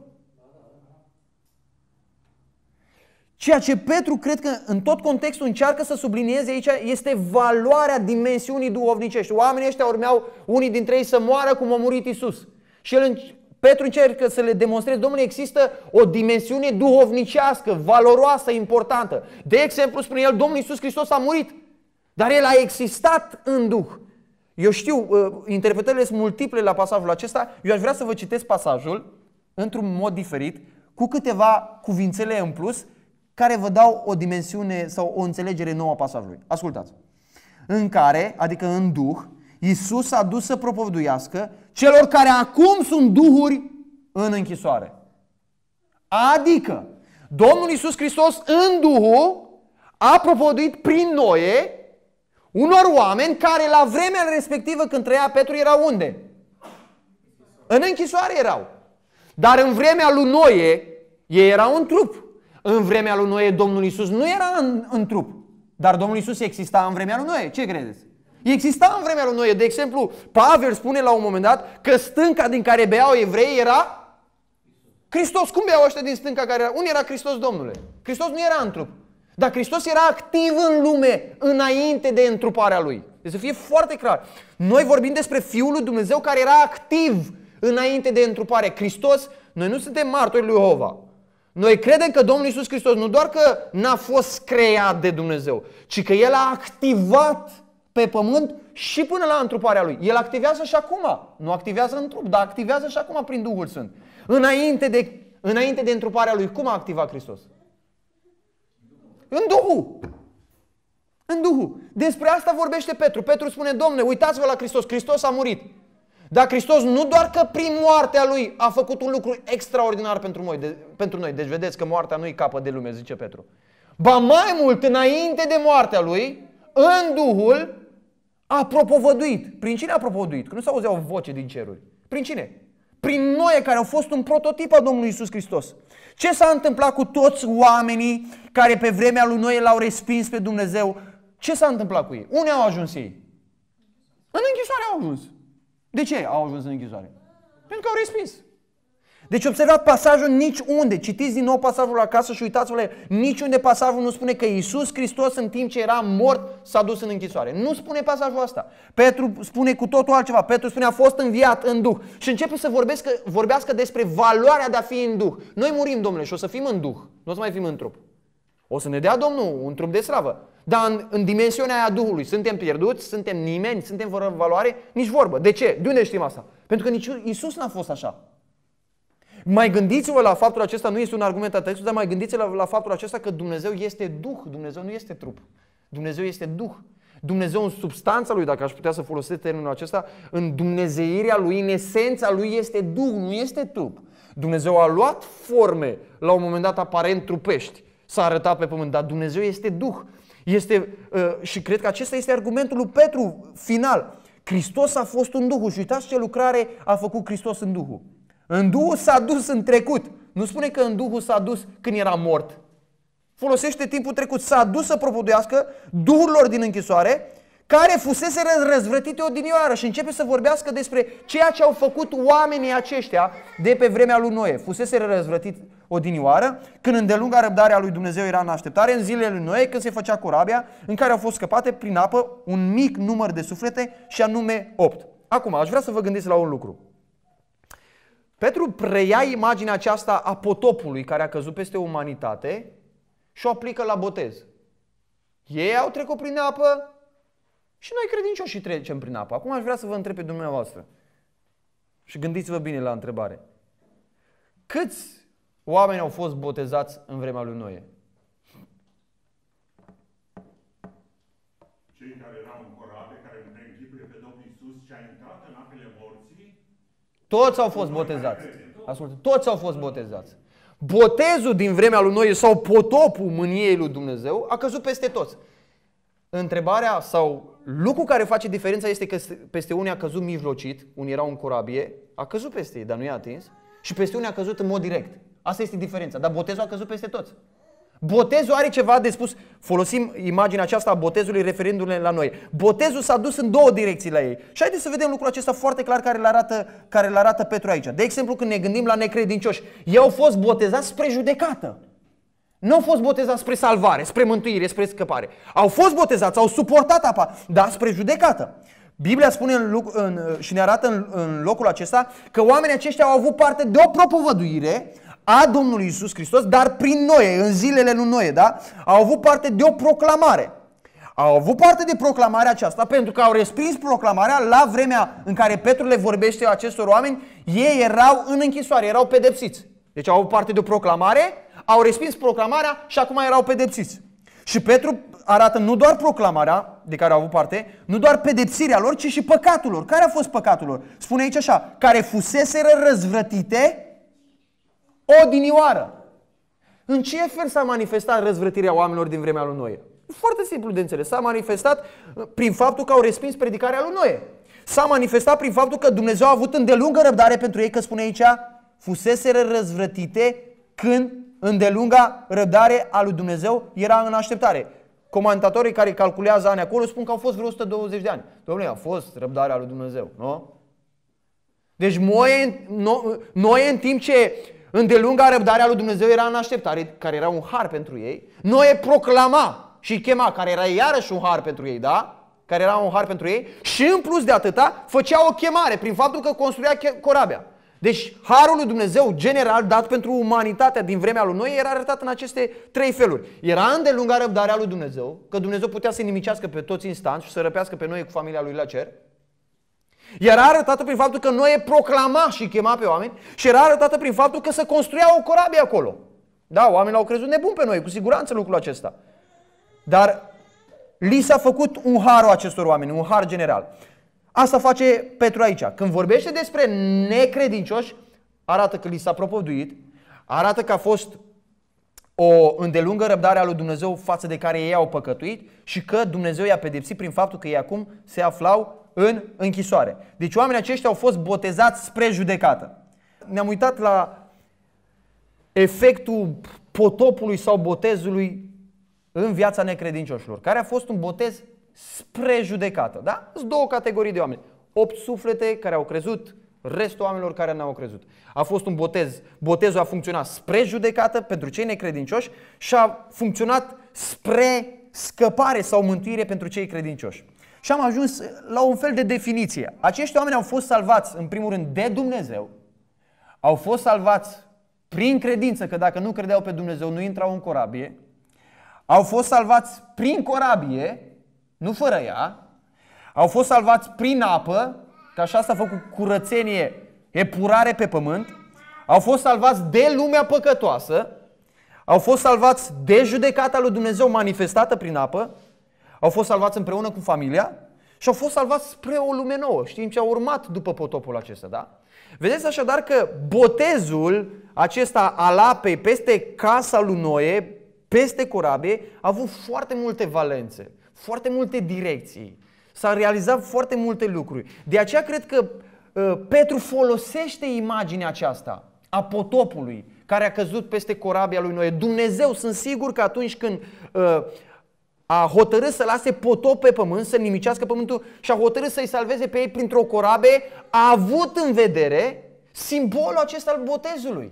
Ceea ce Petru cred că în tot contextul încearcă să sublinieze aici este valoarea dimensiunii duhovnicești. Oamenii ăștia urmeau unii dintre ei să moară cum a murit Isus. Și el, Petru încearcă să le demonstreze, domnule, există o dimensiune duhovnicească, valoroasă, importantă. De exemplu, spune el, Domnul Isus Hristos a murit, dar el a existat în Duh. Eu știu, uh, interpretările sunt multiple la pasajul acesta. Eu aș vrea să vă citesc pasajul într-un mod diferit, cu câteva cuvințele în plus, care vă dau o dimensiune sau o înțelegere nouă a pasajului. Ascultați. În care, adică în Duh, Iisus a dus să propovduiască celor care acum sunt duhuri în închisoare. Adică, Domnul Iisus Hristos în Duhul a propovăduit prin noi unor oameni care la vremea respectivă când trăia Petru erau unde? În închisoare erau. Dar în vremea lui Noe, ei erau în trup. În vremea lui Noe, Domnul Isus nu era în, în trup. Dar Domnul Isus exista în vremea lui Noe. Ce credeți? Exista în vremea lui Noe. De exemplu, Pavel spune la un moment dat că stânca din care beau evrei era Hristos. Cum beau ăștia din stânca care era? Unde era Hristos, Domnule? Hristos nu era în trup. Dar Hristos era activ în lume înainte de întruparea Lui. Deci să fie foarte clar. Noi vorbim despre Fiul lui Dumnezeu care era activ înainte de întrupare. Hristos, noi nu suntem martori lui Hova. Noi credem că Domnul Isus Hristos nu doar că n-a fost creat de Dumnezeu, ci că El a activat pe pământ și până la întruparea Lui. El activează și acum. Nu activează în trup, dar activează și acum prin Duhul Sfânt. Înainte de, înainte de întruparea Lui, cum a activat Hristos? În Duhul. În Duhul. Despre asta vorbește Petru. Petru spune, domne, uitați-vă la Hristos. Hristos a murit. Dar Hristos nu doar că prin moartea lui a făcut un lucru extraordinar pentru noi, de, pentru noi. Deci vedeți că moartea nu-i capă de lume, zice Petru. Ba mai mult, înainte de moartea lui, în Duhul, a propovăduit. Prin cine a propovăduit? Că nu s o voce din ceruri. Prin cine? Prin noi care au fost un prototip al Domnului Isus Hristos. Ce s-a întâmplat cu toți oamenii care pe vremea lui Noe l-au respins pe Dumnezeu? Ce s-a întâmplat cu ei? Unde au ajuns ei? În închisoare au ajuns. De ce au ajuns în închisoare? Pentru că au respins. Deci observați pasajul niciunde, citiți din nou pasajul acasă și uitați-vă la el, niciunde pasajul nu spune că Iisus Hristos în timp ce era mort s-a dus în închisoare. Nu spune pasajul asta. Petru spune cu totul altceva. Petru spune a fost înviat în Duh și începe să vorbească, vorbească despre valoarea de a fi în Duh. Noi murim, domnule, și o să fim în Duh, nu o să mai fim în trup. O să ne dea Domnul un trup de slavă. Dar în, în dimensiunea aia Duhului suntem pierduți, suntem nimeni, suntem fără valoare, nici vorbă. De ce? De unde știm asta? Pentru că nici Iisus n-a fost așa. Mai gândiți-vă la faptul acesta, nu este un argument ateistul, dar mai gândiți-vă la, la faptul acesta că Dumnezeu este Duh, Dumnezeu nu este trup. Dumnezeu este Duh. Dumnezeu în substanța lui, dacă aș putea să folosesc termenul acesta, în dumnezeirea lui, în esența lui este Duh, nu este trup. Dumnezeu a luat forme, la un moment dat aparent trupești, s-a arătat pe pământ, dar Dumnezeu este Duh. Este, uh, și cred că acesta este argumentul lui Petru final. Hristos a fost în Duhul și uitați ce lucrare a făcut Hristos în Duhul. În Duhul s-a dus în trecut. Nu spune că în Duhul s-a dus când era mort. Folosește timpul trecut. S-a dus să propovăduiască duhurilor din închisoare care fusese răzvrătite odinioară și începe să vorbească despre ceea ce au făcut oamenii aceștia de pe vremea lui Noe. Fusese răzvrătit odinioară, când îndelunga răbdarea lui Dumnezeu era în așteptare, în zilele lui Noe, când se făcea corabia, în care au fost scăpate prin apă un mic număr de suflete și anume 8. Acum, aș vrea să vă gândiți la un lucru. Petru preia imaginea aceasta a potopului care a căzut peste umanitate și o aplică la botez. Ei au trecut prin apă și noi credincioșii trecem prin apă. Acum aș vrea să vă întreb pe dumneavoastră și gândiți-vă bine la întrebare. Câți oameni au fost botezați în vremea lui Noe? Cei care erau în corabe, care între închipurile pe Domnul Iisus și a intrat în apele morții, toți au fost botezați. Ascultă, toți au fost botezați. Botezul din vremea lui Noe sau potopul mâniei lui Dumnezeu a căzut peste toți. Întrebarea sau lucrul care face diferența este că peste unii a căzut mijlocit, unii erau în corabie, a căzut peste ei, dar nu i-a atins, și peste unii a căzut în mod direct. Asta este diferența, dar botezul a căzut peste toți. Botezul are ceva de spus. Folosim imaginea aceasta a botezului referindu-ne la noi. Botezul s-a dus în două direcții la ei. Și haideți să vedem lucrul acesta foarte clar care îl arată, care îl arată Petru aici. De exemplu, când ne gândim la necredincioși, ei au fost botezați spre judecată. Nu au fost botezați spre salvare, spre mântuire, spre scăpare. Au fost botezați, au suportat apa, dar spre judecată. Biblia spune în, în, și ne arată în, în locul acesta că oamenii aceștia au avut parte de o propovăduire, a Domnului Isus Hristos, dar prin noi, în zilele lui Noe, da? Au avut parte de o proclamare. Au avut parte de proclamarea aceasta pentru că au respins proclamarea la vremea în care Petru le vorbește acestor oameni, ei erau în închisoare, erau pedepsiți. Deci au avut parte de o proclamare, au respins proclamarea și acum erau pedepsiți. Și Petru arată nu doar proclamarea de care au avut parte, nu doar pedepsirea lor, ci și păcatul lor. Care a fost păcatul lor? Spune aici așa, care fuseseră răzvrătite odinioară. În ce fel s-a manifestat răzvrătirea oamenilor din vremea lui Noe? Foarte simplu de înțeles. S-a manifestat prin faptul că au respins predicarea lui Noe. S-a manifestat prin faptul că Dumnezeu a avut îndelungă răbdare pentru ei, că spune aici, fuseseră răzvrătite când îndelunga răbdare a lui Dumnezeu era în așteptare. Comentatorii care calculează ani acolo spun că au fost vreo 120 de ani. Domnule, a fost răbdarea lui Dumnezeu, nu? Deci noi Noe în timp ce Îndelunga răbdarea lui Dumnezeu era în așteptare, care era un har pentru ei. Noe proclama și chema, care era iarăși un har pentru ei, da? Care era un har pentru ei. Și în plus de atâta, făcea o chemare prin faptul că construia corabia. Deci harul lui Dumnezeu general dat pentru umanitatea din vremea lui noi era arătat în aceste trei feluri. Era îndelunga răbdarea lui Dumnezeu, că Dumnezeu putea să nimicească pe toți instant și să răpească pe noi cu familia lui la cer. Era arătată prin faptul că Noe proclama și chema pe oameni și era arătată prin faptul că se construia o corabie acolo. Da, oamenii au crezut nebun pe noi, cu siguranță lucrul acesta. Dar li s-a făcut un harul acestor oameni, un har general. Asta face Petru aici. Când vorbește despre necredincioși, arată că li s-a propovduit, arată că a fost o îndelungă răbdare a lui Dumnezeu față de care ei au păcătuit și că Dumnezeu i-a pedepsit prin faptul că ei acum se aflau în închisoare. Deci oamenii aceștia au fost botezați spre judecată. Ne-am uitat la efectul potopului sau botezului în viața necredincioșilor, care a fost un botez spre judecată. Da? Sunt două categorii de oameni. Opt suflete care au crezut, restul oamenilor care n-au crezut. A fost un botez, botezul a funcționat spre judecată pentru cei necredincioși și a funcționat spre scăpare sau mântuire pentru cei credincioși. Și am ajuns la un fel de definiție. Acești oameni au fost salvați, în primul rând, de Dumnezeu. Au fost salvați prin credință, că dacă nu credeau pe Dumnezeu, nu intrau în corabie. Au fost salvați prin corabie, nu fără ea. Au fost salvați prin apă, că așa s-a făcut curățenie, epurare pe pământ. Au fost salvați de lumea păcătoasă. Au fost salvați de judecata lui Dumnezeu manifestată prin apă au fost salvați împreună cu familia și au fost salvați spre o lume nouă. Știm ce a urmat după potopul acesta, da? Vedeți așadar că botezul acesta al apei peste casa lui Noe, peste corabie, a avut foarte multe valențe, foarte multe direcții. S-a realizat foarte multe lucruri. De aceea cred că ă, Petru folosește imaginea aceasta a potopului care a căzut peste corabia lui Noe. Dumnezeu, sunt sigur că atunci când uh, a hotărât să lase potop pe pământ, să nimicească pământul și a hotărât să-i salveze pe ei printr-o corabe, a avut în vedere simbolul acesta al botezului,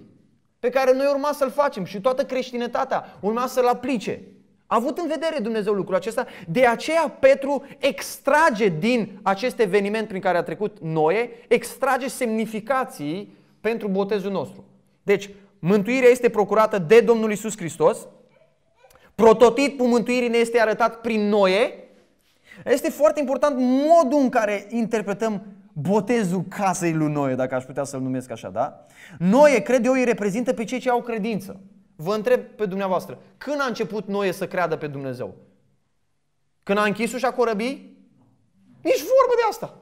pe care noi urma să-l facem și toată creștinătatea urma să-l aplice. A avut în vedere Dumnezeu lucrul acesta, de aceea Petru extrage din acest eveniment prin care a trecut Noe, extrage semnificații pentru botezul nostru. Deci, mântuirea este procurată de Domnul Isus Hristos, Prototipul mântuirii ne este arătat prin Noe. Este foarte important modul în care interpretăm botezul casei lui Noe, dacă aș putea să-l numesc așa, da? Noe, cred eu, îi reprezintă pe cei ce au credință. Vă întreb pe dumneavoastră, când a început Noe să creadă pe Dumnezeu? Când a închis ușa corăbii? Nici vorbă de asta.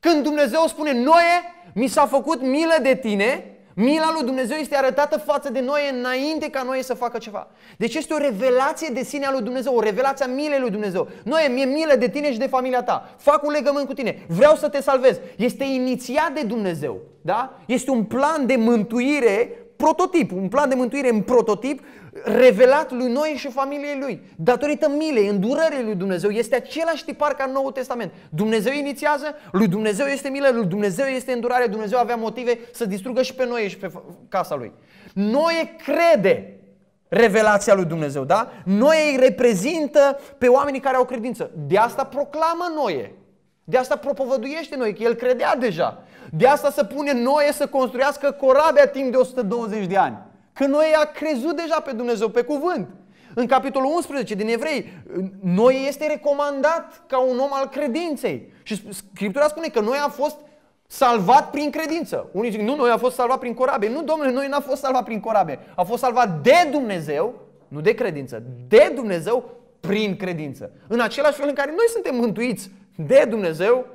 Când Dumnezeu spune, Noe, mi s-a făcut milă de tine Mila lui Dumnezeu este arătată față de noi înainte ca noi să facă ceva. Deci este o revelație de sine a lui Dumnezeu, o revelație a milei lui Dumnezeu. Noi, mi-e milă de tine și de familia ta. Fac un legământ cu tine. Vreau să te salvez. Este inițiat de Dumnezeu. Da? Este un plan de mântuire prototip, un plan de mântuire în prototip revelat lui Noi și familiei lui, datorită milei, îndurării lui Dumnezeu, este același tipar ca în Noul Testament. Dumnezeu inițiază, lui Dumnezeu este milă, lui Dumnezeu este îndurare, Dumnezeu avea motive să distrugă și pe noi și pe casa lui. Noi crede revelația lui Dumnezeu, da? Noi îi reprezintă pe oamenii care au credință. De asta proclamă Noe. De asta propovăduiește noi, că el credea deja. De asta se pune Noe să construiască corabia timp de 120 de ani. Că Noe a crezut deja pe Dumnezeu, pe cuvânt. În capitolul 11 din Evrei, Noe este recomandat ca un om al credinței. Și Scriptura spune că Noe a fost salvat prin credință. Unii zic, nu, noi a fost salvat prin corabie. Nu, domnule, noi n-a fost salvat prin corabie. A fost salvat de Dumnezeu, nu de credință, de Dumnezeu prin credință. În același fel în care noi suntem mântuiți de Dumnezeu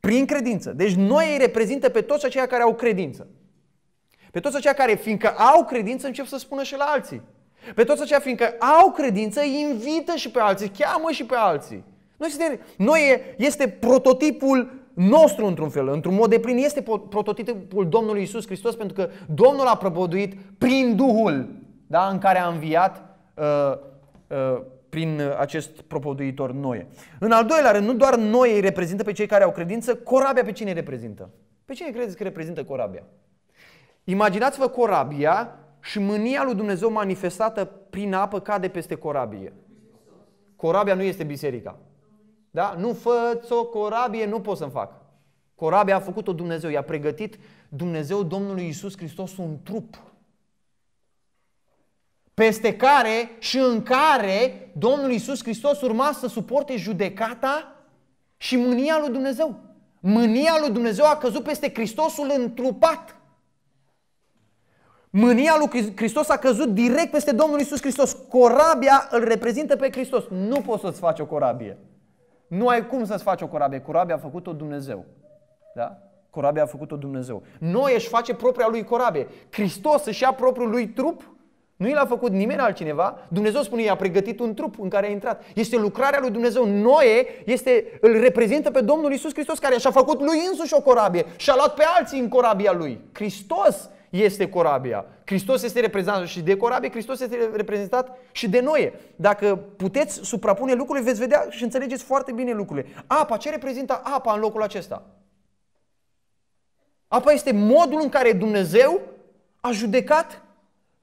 prin credință. Deci noi îi reprezintă pe toți aceia care au credință. Pe toți aceia care, fiindcă au credință, încep să spună și la alții. Pe toți aceia, fiindcă au credință, invită și pe alții, cheamă și pe alții. Noi, suntem, noi este prototipul nostru într-un fel, într-un mod de plin, este prototipul Domnului Isus Hristos, pentru că Domnul a prăbăduit prin Duhul da, în care a înviat uh, uh, prin acest propăduitor noi. În al doilea rând, nu doar noi îi reprezintă pe cei care au credință, corabia pe cine îi reprezintă? Pe cine credeți că reprezintă corabia? Imaginați-vă corabia și mânia lui Dumnezeu manifestată prin apă cade peste corabie. Corabia nu este biserica. Da? Nu fă o corabie, nu pot să-mi fac. Corabia a făcut-o Dumnezeu, i-a pregătit Dumnezeu Domnului Isus Hristos un trup peste care și în care Domnul Isus Hristos urma să suporte judecata și mânia lui Dumnezeu. Mânia lui Dumnezeu a căzut peste Hristosul întrupat. Mânia lui Hristos a căzut direct peste Domnul Isus Hristos. Corabia îl reprezintă pe Hristos. Nu poți să-ți faci o corabie. Nu ai cum să-ți faci o corabie. Corabia a făcut-o Dumnezeu. Da? Corabia a făcut-o Dumnezeu. Noi își face propria lui corabie. Hristos își ia propriul lui trup. Nu i l-a făcut nimeni altcineva. Dumnezeu spune, i-a pregătit un trup în care a intrat. Este lucrarea lui Dumnezeu. Noe este, îl reprezintă pe Domnul Isus Hristos care și-a făcut lui însuși o corabie și a luat pe alții în corabia lui. Hristos este corabia. Hristos este reprezentat și de corabie, Hristos este reprezentat și de noi. Dacă puteți suprapune lucrurile, veți vedea și înțelegeți foarte bine lucrurile. Apa, ce reprezintă apa în locul acesta? Apa este modul în care Dumnezeu a judecat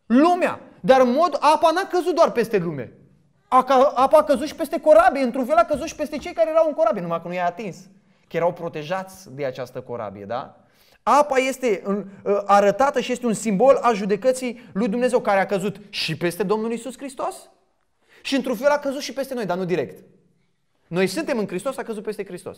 lumea. Dar în mod, apa n-a căzut doar peste lume. Apa a căzut și peste corabie, într-un fel a căzut și peste cei care erau în corabie, numai că nu i-a atins. Că erau protejați de această corabie, da? Apa este ă, arătată și este un simbol a judecății lui Dumnezeu care a căzut și peste Domnul Isus Hristos și într-un fel a căzut și peste noi, dar nu direct. Noi suntem în Hristos, a căzut peste Hristos.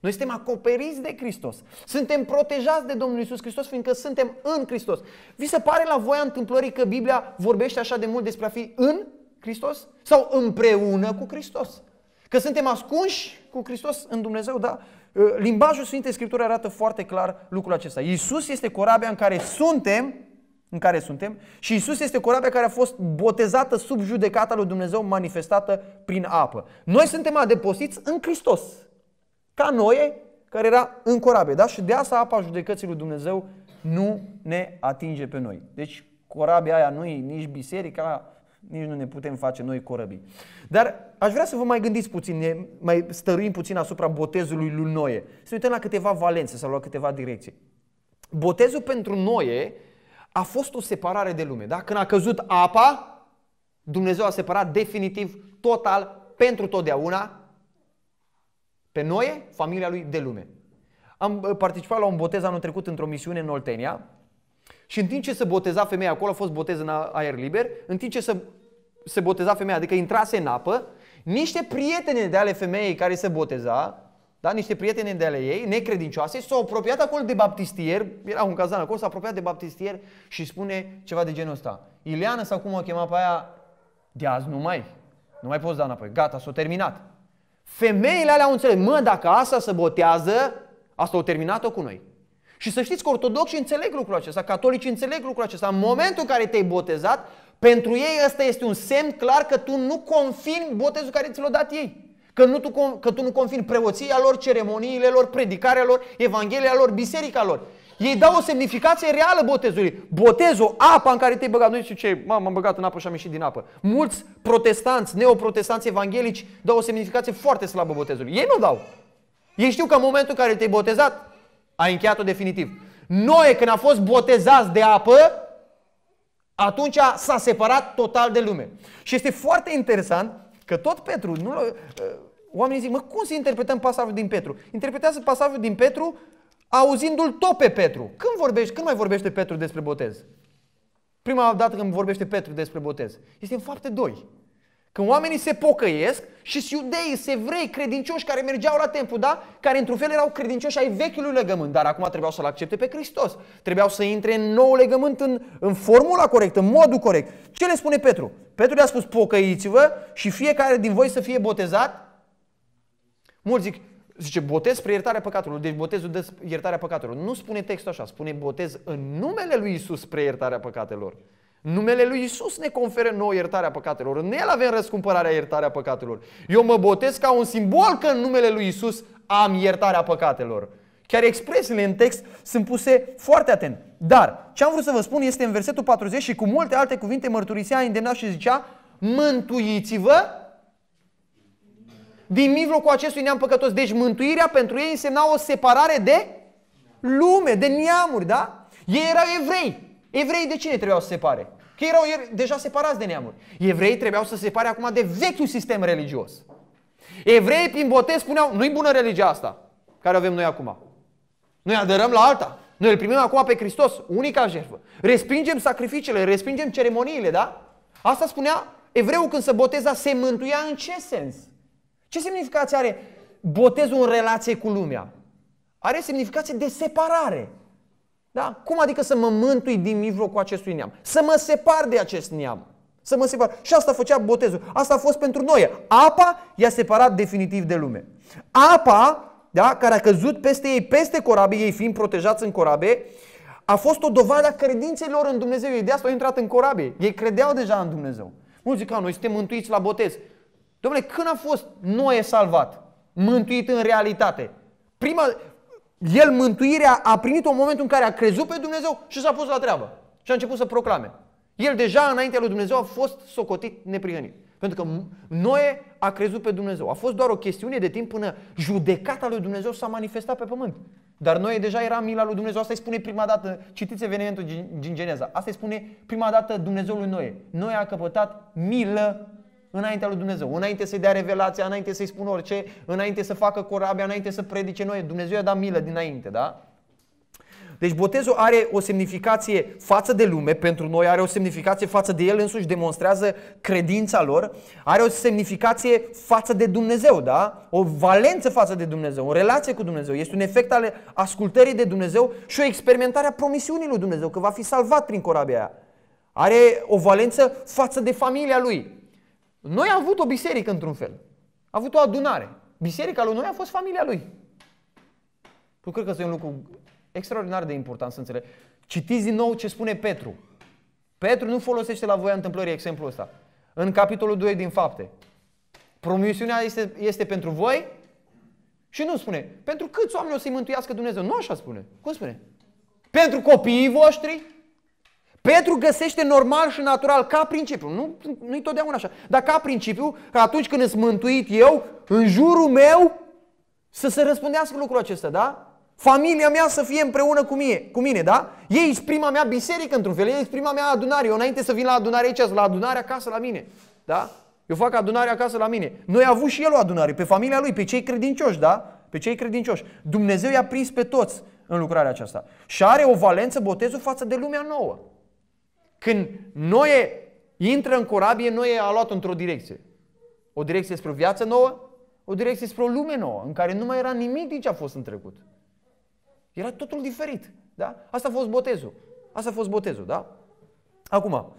Noi suntem acoperiți de Hristos. Suntem protejați de Domnul Isus Hristos, fiindcă suntem în Hristos. Vi se pare la voia întâmplării că Biblia vorbește așa de mult despre a fi în Hristos? Sau împreună cu Hristos? Că suntem ascunși cu Hristos în Dumnezeu, da? Ă, limbajul Sfintei Scripturii arată foarte clar lucrul acesta. Iisus este corabia în care suntem, în care suntem și Iisus este corabia care a fost botezată sub judecata lui Dumnezeu manifestată prin apă. Noi suntem adepostiți în Hristos, ca noi care era în corabie, da? Și de asta apa judecății lui Dumnezeu nu ne atinge pe noi. Deci corabia aia nu e nici biserica, nici nu ne putem face noi corăbii. Dar aș vrea să vă mai gândiți puțin, ne mai stăruim puțin asupra botezului lui Noe. Să uităm la câteva valențe sau la câteva direcții. Botezul pentru Noe a fost o separare de lume. Da? Când a căzut apa, Dumnezeu a separat definitiv, total, pentru totdeauna, pe Noe, familia lui, de lume. Am uh, participat la un botez anul trecut într-o misiune în Oltenia și în timp ce se boteza femeia, acolo a fost botez în aer liber, în timp ce se, se boteza femeia, adică intrase în apă, niște prietene de ale femeii care se boteza, da? niște prietene de ale ei, necredincioase, s-au apropiat acolo de baptistier, era un cazan acolo, s-a apropiat de baptistier și spune ceva de genul ăsta. Ileana sau cum o chema pe aia, de azi nu mai, nu mai poți da înapoi, gata, s-a terminat. Femeile alea au înțeles, mă, dacă asta se botează, asta o terminat-o cu noi. Și să știți că ortodoxii înțeleg lucrul acesta, catolicii înțeleg lucrul acesta. În momentul în care te-ai botezat, pentru ei ăsta este un semn clar că tu nu confirmi botezul care ți l a dat ei. Că, nu tu, că tu nu confirmi preoția lor, ceremoniile lor, predicarea lor, evanghelia lor, biserica lor. Ei dau o semnificație reală botezului. Botezul, apa în care te-ai băgat. Nu știu ce, m-am băgat în apă și am ieșit din apă. Mulți protestanți, neoprotestanți evanghelici dau o semnificație foarte slabă botezului. Ei nu dau. Ei știu că în momentul în care te-ai botezat, a încheiat-o definitiv. Noe, când a fost botezat de apă, atunci s-a separat total de lume. Și este foarte interesant că tot Petru, nu, uh, oamenii zic, mă, cum să interpretăm pasajul din Petru? Interpretează pasajul din Petru auzindu-l tot pe Petru. Când, vorbești, când mai vorbește Petru despre botez? Prima dată când vorbește Petru despre botez. Este în fapte 2. Când oamenii se pocăiesc și iudei, se vrei credincioși care mergeau la templu, da? Care într-un fel erau credincioși ai vechiului legământ, dar acum trebuiau să-L accepte pe Hristos. Trebuiau să intre în nou legământ, în, în formula corectă, în modul corect. Ce le spune Petru? Petru le-a spus, pocăiți-vă și fiecare din voi să fie botezat. Mulți zic, zice, botez spre iertarea păcatului”. Deci botezul de iertarea păcatelor. Nu spune textul așa, spune botez în numele lui Isus spre iertarea păcatelor. Numele lui Isus ne conferă nouă iertarea păcatelor. În el avem răscumpărarea iertarea păcatelor. Eu mă botez ca un simbol că în numele lui Isus am iertarea păcatelor. Chiar expresiile în text sunt puse foarte atent. Dar ce am vrut să vă spun este în versetul 40 și cu multe alte cuvinte mărturisea, îndemna și zicea Mântuiți-vă din mijlocul acestui neam păcătos. Deci mântuirea pentru ei însemna o separare de lume, de neamuri, da? Ei erau evrei, Evreii de cine trebuiau să separe? Că erau er- deja separați de neamuri. Evreii trebuiau să separe acum de vechiul sistem religios. Evreii prin botez spuneau, nu-i bună religia asta care avem noi acum. Noi aderăm la alta. Noi îl primim acum pe Hristos, unica jertfă. Respingem sacrificiile, respingem ceremoniile, da? Asta spunea evreul când se boteza, se mântuia în ce sens? Ce semnificație are botezul în relație cu lumea? Are semnificație de separare. Da? Cum adică să mă mântui din mijlocul acestui neam? Să mă separ de acest neam. Să mă separ. Și asta făcea botezul. Asta a fost pentru noi. Apa i-a separat definitiv de lume. Apa, da, care a căzut peste ei, peste corabe, ei fiind protejați în corabe, a fost o dovadă a credinței lor în Dumnezeu. Ei de asta au intrat în corabie. Ei credeau deja în Dumnezeu. Mulți zic, noi suntem mântuiți la botez. Domnule, când a fost Noe salvat? Mântuit în realitate. Prima, el mântuirea a primit-o în momentul în care a crezut pe Dumnezeu și s-a pus la treabă. Și a început să proclame. El deja înaintea lui Dumnezeu a fost socotit neprihănit. Pentru că Noe a crezut pe Dumnezeu. A fost doar o chestiune de timp până judecata lui Dumnezeu s-a manifestat pe pământ. Dar Noe deja era mila lui Dumnezeu. Asta îi spune prima dată. Citiți evenimentul din Geneza. Asta îi spune prima dată Dumnezeul lui Noe. Noe a căpătat milă înaintea lui Dumnezeu, înainte să-i dea revelația, înainte să-i spună orice, înainte să facă corabia, înainte să predice noi, Dumnezeu i-a dat milă dinainte, da? Deci botezul are o semnificație față de lume, pentru noi are o semnificație față de el însuși, demonstrează credința lor, are o semnificație față de Dumnezeu, da? O valență față de Dumnezeu, o relație cu Dumnezeu. Este un efect al ascultării de Dumnezeu și o experimentare a promisiunii lui Dumnezeu, că va fi salvat prin corabia aia. Are o valență față de familia lui, noi am avut o biserică într-un fel. A avut o adunare. Biserica lui noi a fost familia lui. Eu cred că este un lucru extraordinar de important să înțeleg. Citiți din nou ce spune Petru. Petru nu folosește la voia întâmplării exemplul ăsta. În capitolul 2 din fapte. Promisiunea este, este pentru voi și nu spune. Pentru câți oameni o să-i mântuiască Dumnezeu? Nu așa spune. Cum spune? Pentru copiii voștri Petru găsește normal și natural ca principiu. Nu, nu e totdeauna așa. Dar ca principiu, că atunci când îți mântuit eu, în jurul meu să se răspundească lucrul acesta, da? Familia mea să fie împreună cu mine, cu mine da? Ei sunt prima mea biserică într-un fel, ei sunt prima mea adunare. Eu înainte să vin la adunare aici, la adunare acasă la mine, da? Eu fac adunare acasă la mine. Noi a avut și el o adunare, pe familia lui, pe cei credincioși, da? Pe cei credincioși. Dumnezeu i-a prins pe toți în lucrarea aceasta. Și are o valență botezul față de lumea nouă. Când Noe intră în corabie, Noe a luat într-o direcție. O direcție spre o viață nouă, o direcție spre o lume nouă, în care nu mai era nimic din ce a fost în trecut. Era totul diferit. Da? Asta a fost botezul. Asta a fost botezul, da? Acum,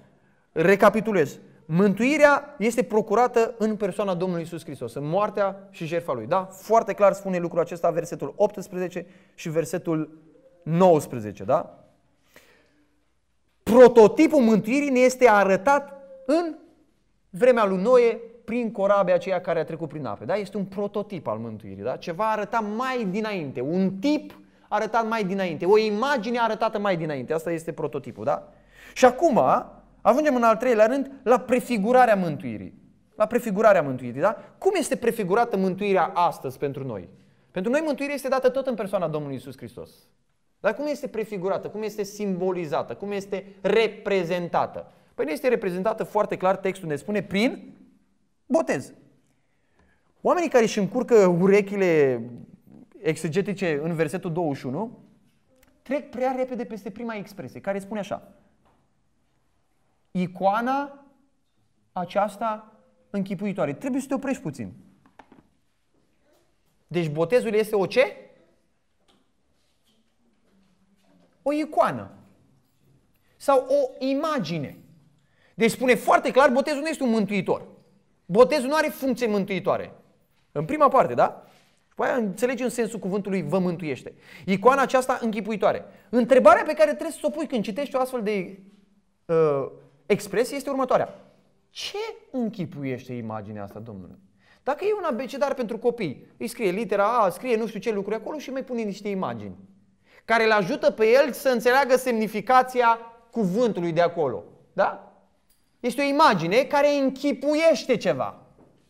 recapitulez. Mântuirea este procurată în persoana Domnului Isus Hristos, în moartea și jertfa Lui. Da? Foarte clar spune lucrul acesta versetul 18 și versetul 19. Da? prototipul mântuirii ne este arătat în vremea lui Noe prin corabia aceea care a trecut prin ape. Da? Este un prototip al mântuirii, da? ceva arătat mai dinainte, un tip arătat mai dinainte, o imagine arătată mai dinainte. Asta este prototipul. Da? Și acum ajungem în al treilea rând la prefigurarea mântuirii. La prefigurarea mântuirii, da? Cum este prefigurată mântuirea astăzi pentru noi? Pentru noi mântuirea este dată tot în persoana Domnului Isus Hristos. Dar cum este prefigurată, cum este simbolizată, cum este reprezentată? Păi nu este reprezentată foarte clar, textul ne spune, prin botez. Oamenii care își încurcă urechile exegetice în versetul 21 trec prea repede peste prima expresie, care spune așa. Icoana aceasta închipuitoare. Trebuie să te oprești puțin. Deci botezul este o ce? o icoană sau o imagine. Deci spune foarte clar, botezul nu este un mântuitor. Botezul nu are funcție mântuitoare. În prima parte, da? Păi aia înțelegi în sensul cuvântului vă mântuiește. Icoana aceasta închipuitoare. Întrebarea pe care trebuie să o pui când citești o astfel de uh, expresie este următoarea. Ce închipuiește imaginea asta, domnule? Dacă e un abecedar pentru copii, îi scrie litera A, scrie nu știu ce lucruri acolo și mai pune niște imagini care îl ajută pe el să înțeleagă semnificația cuvântului de acolo. Da? Este o imagine care închipuiește ceva.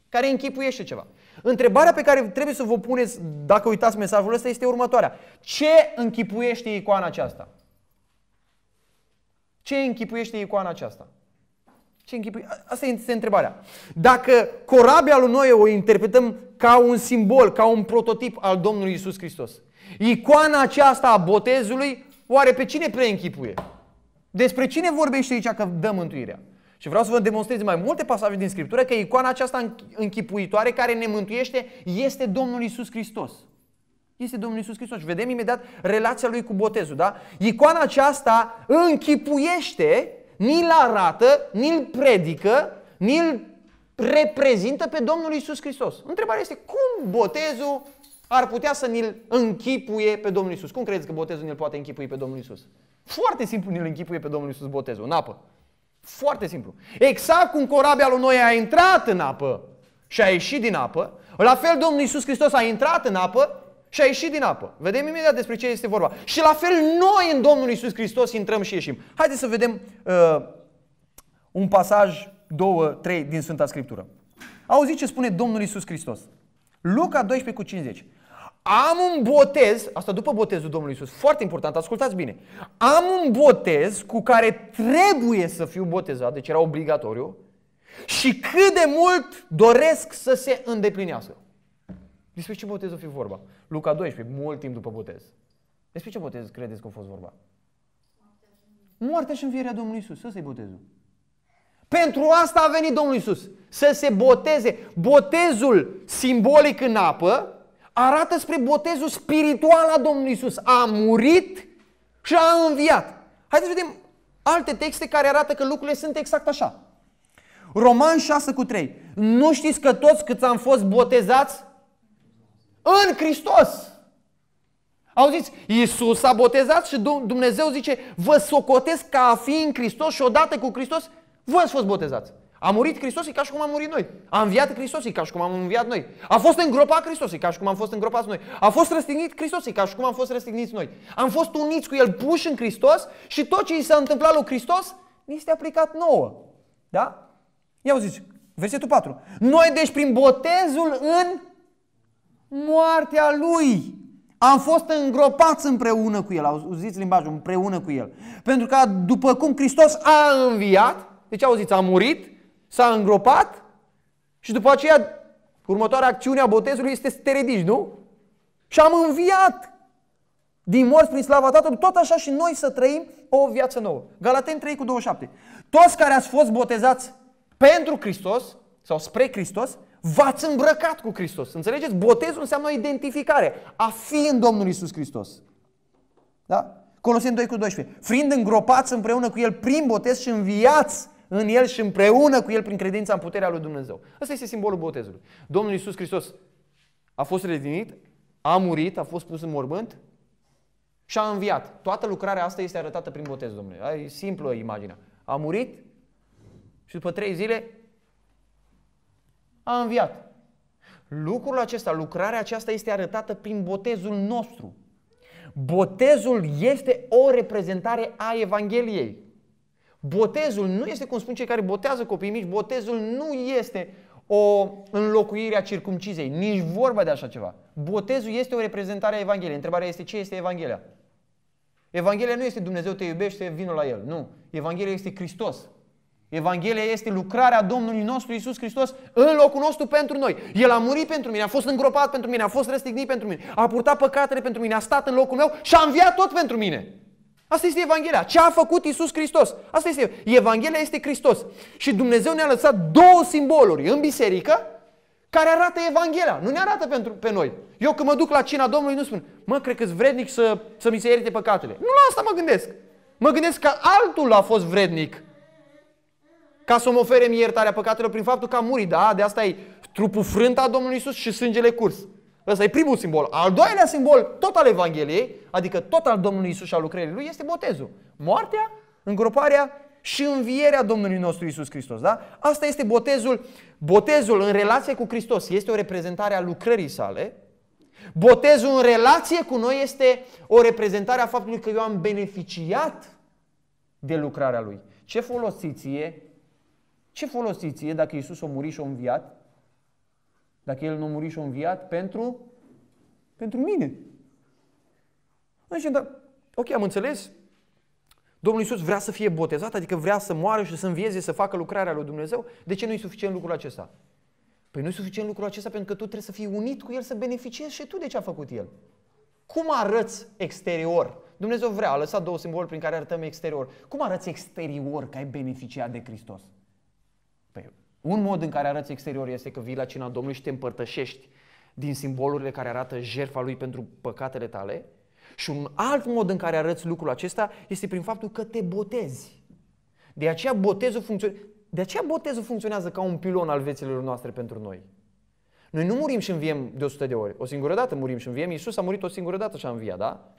Care închipuiește ceva. Întrebarea pe care trebuie să vă puneți dacă uitați mesajul ăsta este următoarea. Ce închipuiește icoana aceasta? Ce închipuiește icoana aceasta? Ce închipui? Asta este întrebarea. Dacă corabia lui noi o interpretăm ca un simbol, ca un prototip al Domnului Isus Hristos, Icoana aceasta a botezului, oare pe cine preînchipuie? Despre cine vorbește aici că dă mântuirea? Și vreau să vă demonstrez mai multe pasaje din Scriptură că icoana aceasta închipuitoare care ne mântuiește este Domnul Isus Hristos. Este Domnul Isus Hristos. Și vedem imediat relația lui cu botezul, da? Icoana aceasta închipuiește, ni-l arată, ni-l predică, ni-l reprezintă pe Domnul Isus Hristos. Întrebarea este cum botezul ar putea să ne-l închipuie pe Domnul Isus. Cum credeți că botezul ne-l poate închipui pe Domnul Isus? Foarte simplu ne-l închipuie pe Domnul Isus botezul, în apă. Foarte simplu. Exact cum corabia lui Noe a intrat în apă și a ieșit din apă, la fel Domnul Isus Hristos a intrat în apă și a ieșit din apă. Vedem imediat despre ce este vorba. Și la fel noi în Domnul Isus Hristos intrăm și ieșim. Haideți să vedem uh, un pasaj, două, trei din Sfânta Scriptură. Auzi ce spune Domnul Isus Hristos. Luca 12 cu 50 am un botez, asta după botezul Domnului Isus, foarte important, ascultați bine. Am un botez cu care trebuie să fiu botezat, deci era obligatoriu, și cât de mult doresc să se îndeplinească. Despre ce botez o fi vorba? Luca 12, mult timp după botez. Despre ce botez credeți că a fost vorba? Moartea și învierea Domnului Isus, să i botezul. Pentru asta a venit Domnul Isus, să se boteze. Botezul simbolic în apă arată spre botezul spiritual al Domnului Isus. A murit și a înviat. Haideți să vedem alte texte care arată că lucrurile sunt exact așa. Roman 6 cu 3. Nu știți că toți câți am fost botezați în Hristos. Auziți, Iisus a botezat și Dumnezeu zice, vă socotesc ca a fi în Hristos și odată cu Hristos, voi ați fost botezați. A murit Hristos e ca și cum am murit noi. A înviat Hristos e ca și cum am înviat noi. A fost îngropat Hristos e ca și cum am fost îngropați noi. A fost răstignit Hristos e ca și cum am fost răstigniți noi. Am fost uniți cu El, puși în Hristos și tot ce i s-a întâmplat lui Hristos, ni este aplicat nouă. Da? Ia uziți, versetul 4. Noi deci prin botezul în moartea Lui am fost îngropați împreună cu El. Auziți limbajul, împreună cu El. Pentru că după cum Hristos a înviat, deci auziți, a murit, s-a îngropat și după aceea următoarea acțiune a botezului este să te ridici, nu? Și am înviat din morți prin slava Tatălui, tot așa și noi să trăim o viață nouă. Galaten 3 cu 27. Toți care ați fost botezați pentru Hristos sau spre Hristos, v-ați îmbrăcat cu Hristos. Înțelegeți? Botezul înseamnă identificare, a fi în Domnul Isus Hristos. Da? Coloseni 2 cu 12. Frind îngropați împreună cu El prin botez și înviați în El și împreună cu El prin credința în puterea lui Dumnezeu. Asta este simbolul botezului. Domnul Iisus Hristos a fost redinit, a murit, a fost pus în mormânt și a înviat. Toată lucrarea asta este arătată prin botez, domnule. E simplă imaginea. A murit și după trei zile a înviat. Lucrul acesta, lucrarea aceasta este arătată prin botezul nostru. Botezul este o reprezentare a Evangheliei. Botezul nu este, cum spun cei care botează copii mici, botezul nu este o înlocuire a circumcizei, nici vorba de așa ceva. Botezul este o reprezentare a Evangheliei. Întrebarea este ce este Evanghelia? Evanghelia nu este Dumnezeu te iubește, vină la El. Nu. Evanghelia este Hristos. Evanghelia este lucrarea Domnului nostru Isus Hristos în locul nostru pentru noi. El a murit pentru mine, a fost îngropat pentru mine, a fost răstignit pentru mine, a purtat păcatele pentru mine, a stat în locul meu și a înviat tot pentru mine. Asta este Evanghelia. Ce a făcut Isus Hristos? Asta este Evanghelia este Hristos. Și Dumnezeu ne-a lăsat două simboluri în biserică care arată Evanghelia. Nu ne arată pentru, pe noi. Eu când mă duc la cina Domnului nu spun, mă, cred că-s vrednic să, să mi se ierte păcatele. Nu la asta mă gândesc. Mă gândesc că altul a fost vrednic ca să-mi ofere iertarea păcatelor prin faptul că a murit. Da, de asta e trupul frânt a Domnului Isus și sângele curs. Ăsta e primul simbol. Al doilea simbol, tot al Evangheliei, adică tot al Domnului Isus și al lucrării lui, este botezul. Moartea, îngroparea și învierea Domnului nostru Isus Hristos. Da? Asta este botezul. Botezul în relație cu Hristos este o reprezentare a lucrării sale. Botezul în relație cu noi este o reprezentare a faptului că eu am beneficiat de lucrarea Lui. Ce folosiție, ce folosiție dacă Isus a murit și a înviat dacă El nu murit și a înviat pentru, pentru mine. Zice, dar, ok, am înțeles. Domnul Iisus vrea să fie botezat, adică vrea să moară și să învieze, să facă lucrarea lui Dumnezeu. De ce nu e suficient lucrul acesta? Păi nu e suficient lucrul acesta pentru că tu trebuie să fii unit cu El, să beneficiezi și tu de ce a făcut El. Cum arăți exterior? Dumnezeu vrea, a lăsat două simboluri prin care arătăm exterior. Cum arăți exterior că ai beneficiat de Hristos? Păi un mod în care arăți exterior este că vii la cina Domnului și te împărtășești din simbolurile care arată jertfa Lui pentru păcatele tale. Și un alt mod în care arăți lucrul acesta este prin faptul că te botezi. De aceea botezul funcționează. De aceea botezul funcționează ca un pilon al vieților noastre pentru noi. Noi nu murim și înviem de 100 de ori. O singură dată murim și înviem. Iisus a murit o singură dată și a înviat, da?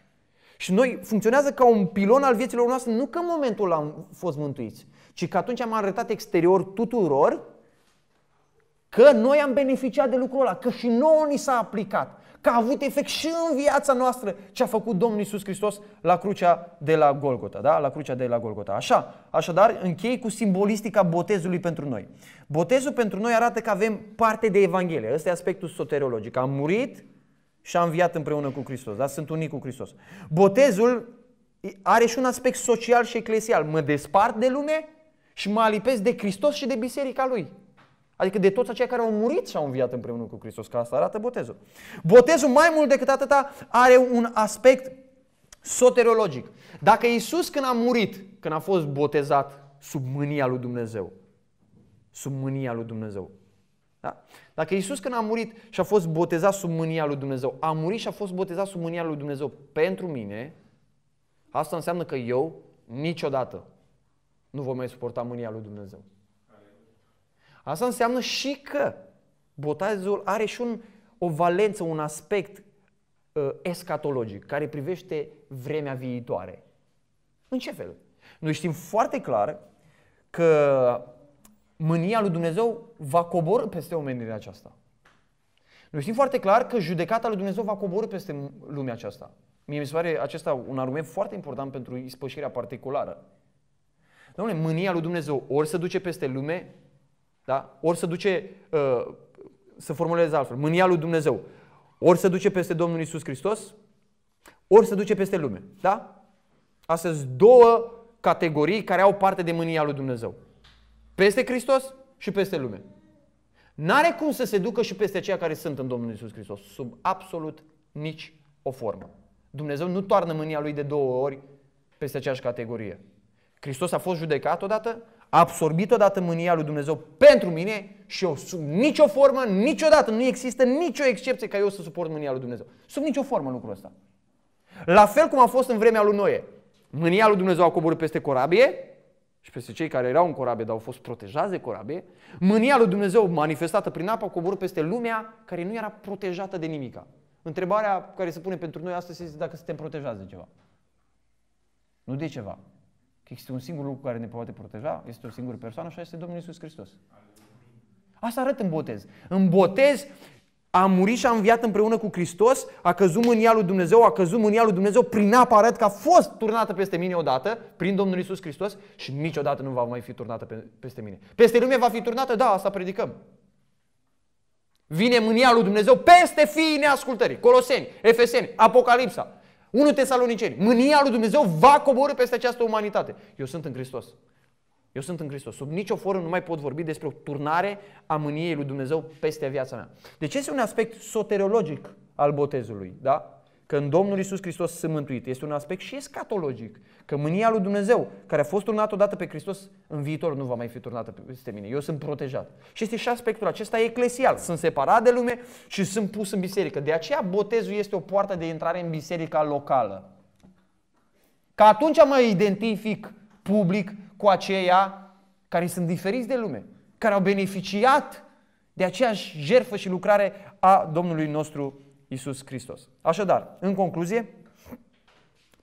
Și noi funcționează ca un pilon al vieților noastre, nu că în momentul am fost mântuiți, ci că atunci am arătat exterior tuturor Că noi am beneficiat de lucrul ăla, că și nouă ni s-a aplicat, că a avut efect și în viața noastră ce a făcut Domnul Isus Hristos la crucea de la Golgota, da? La crucea de la Golgota. Așa, așadar, închei cu simbolistica botezului pentru noi. Botezul pentru noi arată că avem parte de Evanghelie. Ăsta e aspectul soteriologic. Am murit și am înviat împreună cu Hristos, da? Sunt unii cu Hristos. Botezul are și un aspect social și eclesial. Mă despart de lume și mă alipesc de Hristos și de biserica lui. Adică de toți aceia care au murit și au înviat împreună cu Hristos, ca asta arată botezul. Botezul mai mult decât atâta are un aspect soteriologic. Dacă Iisus când a murit, când a fost botezat sub mânia lui Dumnezeu, sub mânia lui Dumnezeu, da? Dacă Iisus când a murit și a fost botezat sub mânia lui Dumnezeu, a murit și a fost botezat sub mânia lui Dumnezeu pentru mine, asta înseamnă că eu niciodată nu vom mai suporta mânia lui Dumnezeu. Asta înseamnă și că botezul are și un, o valență, un aspect uh, escatologic care privește vremea viitoare. În ce fel? Noi știm foarte clar că mânia lui Dumnezeu va coborâ peste omenirea aceasta. Noi știm foarte clar că judecata lui Dumnezeu va coborâ peste lumea aceasta. Mie mi se pare acesta un argument foarte important pentru ispășirea particulară. Domnule, mânia lui Dumnezeu ori se duce peste lume, da? Ori se duce, uh, să formulez altfel, mânia lui Dumnezeu. Ori se duce peste Domnul Isus Hristos, ori se duce peste lume. Da? Astea sunt două categorii care au parte de mânia lui Dumnezeu. Peste Hristos și peste lume. N-are cum să se ducă și peste ceea care sunt în Domnul Isus Hristos, sub absolut nici o formă. Dumnezeu nu toarnă mânia lui de două ori peste aceeași categorie. Hristos a fost judecat odată, a absorbit odată mânia lui Dumnezeu pentru mine și eu sub nicio formă, niciodată, nu există nicio excepție ca eu să suport mânia lui Dumnezeu. Sub nicio formă lucrul ăsta. La fel cum a fost în vremea lui Noe. Mânia lui Dumnezeu a coborât peste corabie și peste cei care erau în corabie, dar au fost protejați de corabie. Mânia lui Dumnezeu manifestată prin apă a coborât peste lumea care nu era protejată de nimica. Întrebarea care se pune pentru noi astăzi este dacă suntem protejați de ceva. Nu de ceva că există un singur lucru care ne poate proteja, este o singură persoană și este Domnul Isus Hristos. Asta arăt în botez. În botez a murit și a înviat împreună cu Hristos, a căzut mânia lui Dumnezeu, a căzut mânia lui Dumnezeu prin apă arăt că a fost turnată peste mine odată, prin Domnul Isus Hristos și niciodată nu va mai fi turnată peste mine. Peste lume va fi turnată? Da, asta predicăm. Vine mânia lui Dumnezeu peste fiii neascultării. Coloseni, Efeseni, Apocalipsa. 1 Tesaloniceni. Mânia lui Dumnezeu va coborâ peste această umanitate. Eu sunt în Hristos. Eu sunt în Hristos. Sub nicio formă nu mai pot vorbi despre o turnare a mâniei lui Dumnezeu peste viața mea. Deci este un aspect soteriologic al botezului, da? că în Domnul Isus Hristos sunt mântuit. Este un aspect și escatologic, că mânia lui Dumnezeu, care a fost turnată odată pe Hristos, în viitor nu va mai fi turnată peste mine. Eu sunt protejat. Și este și aspectul acesta eclesial. Sunt separat de lume și sunt pus în biserică. De aceea botezul este o poartă de intrare în biserica locală. Că atunci mă identific public cu aceia care sunt diferiți de lume, care au beneficiat de aceeași jerfă și lucrare a Domnului nostru Isus Hristos. Așadar, în concluzie,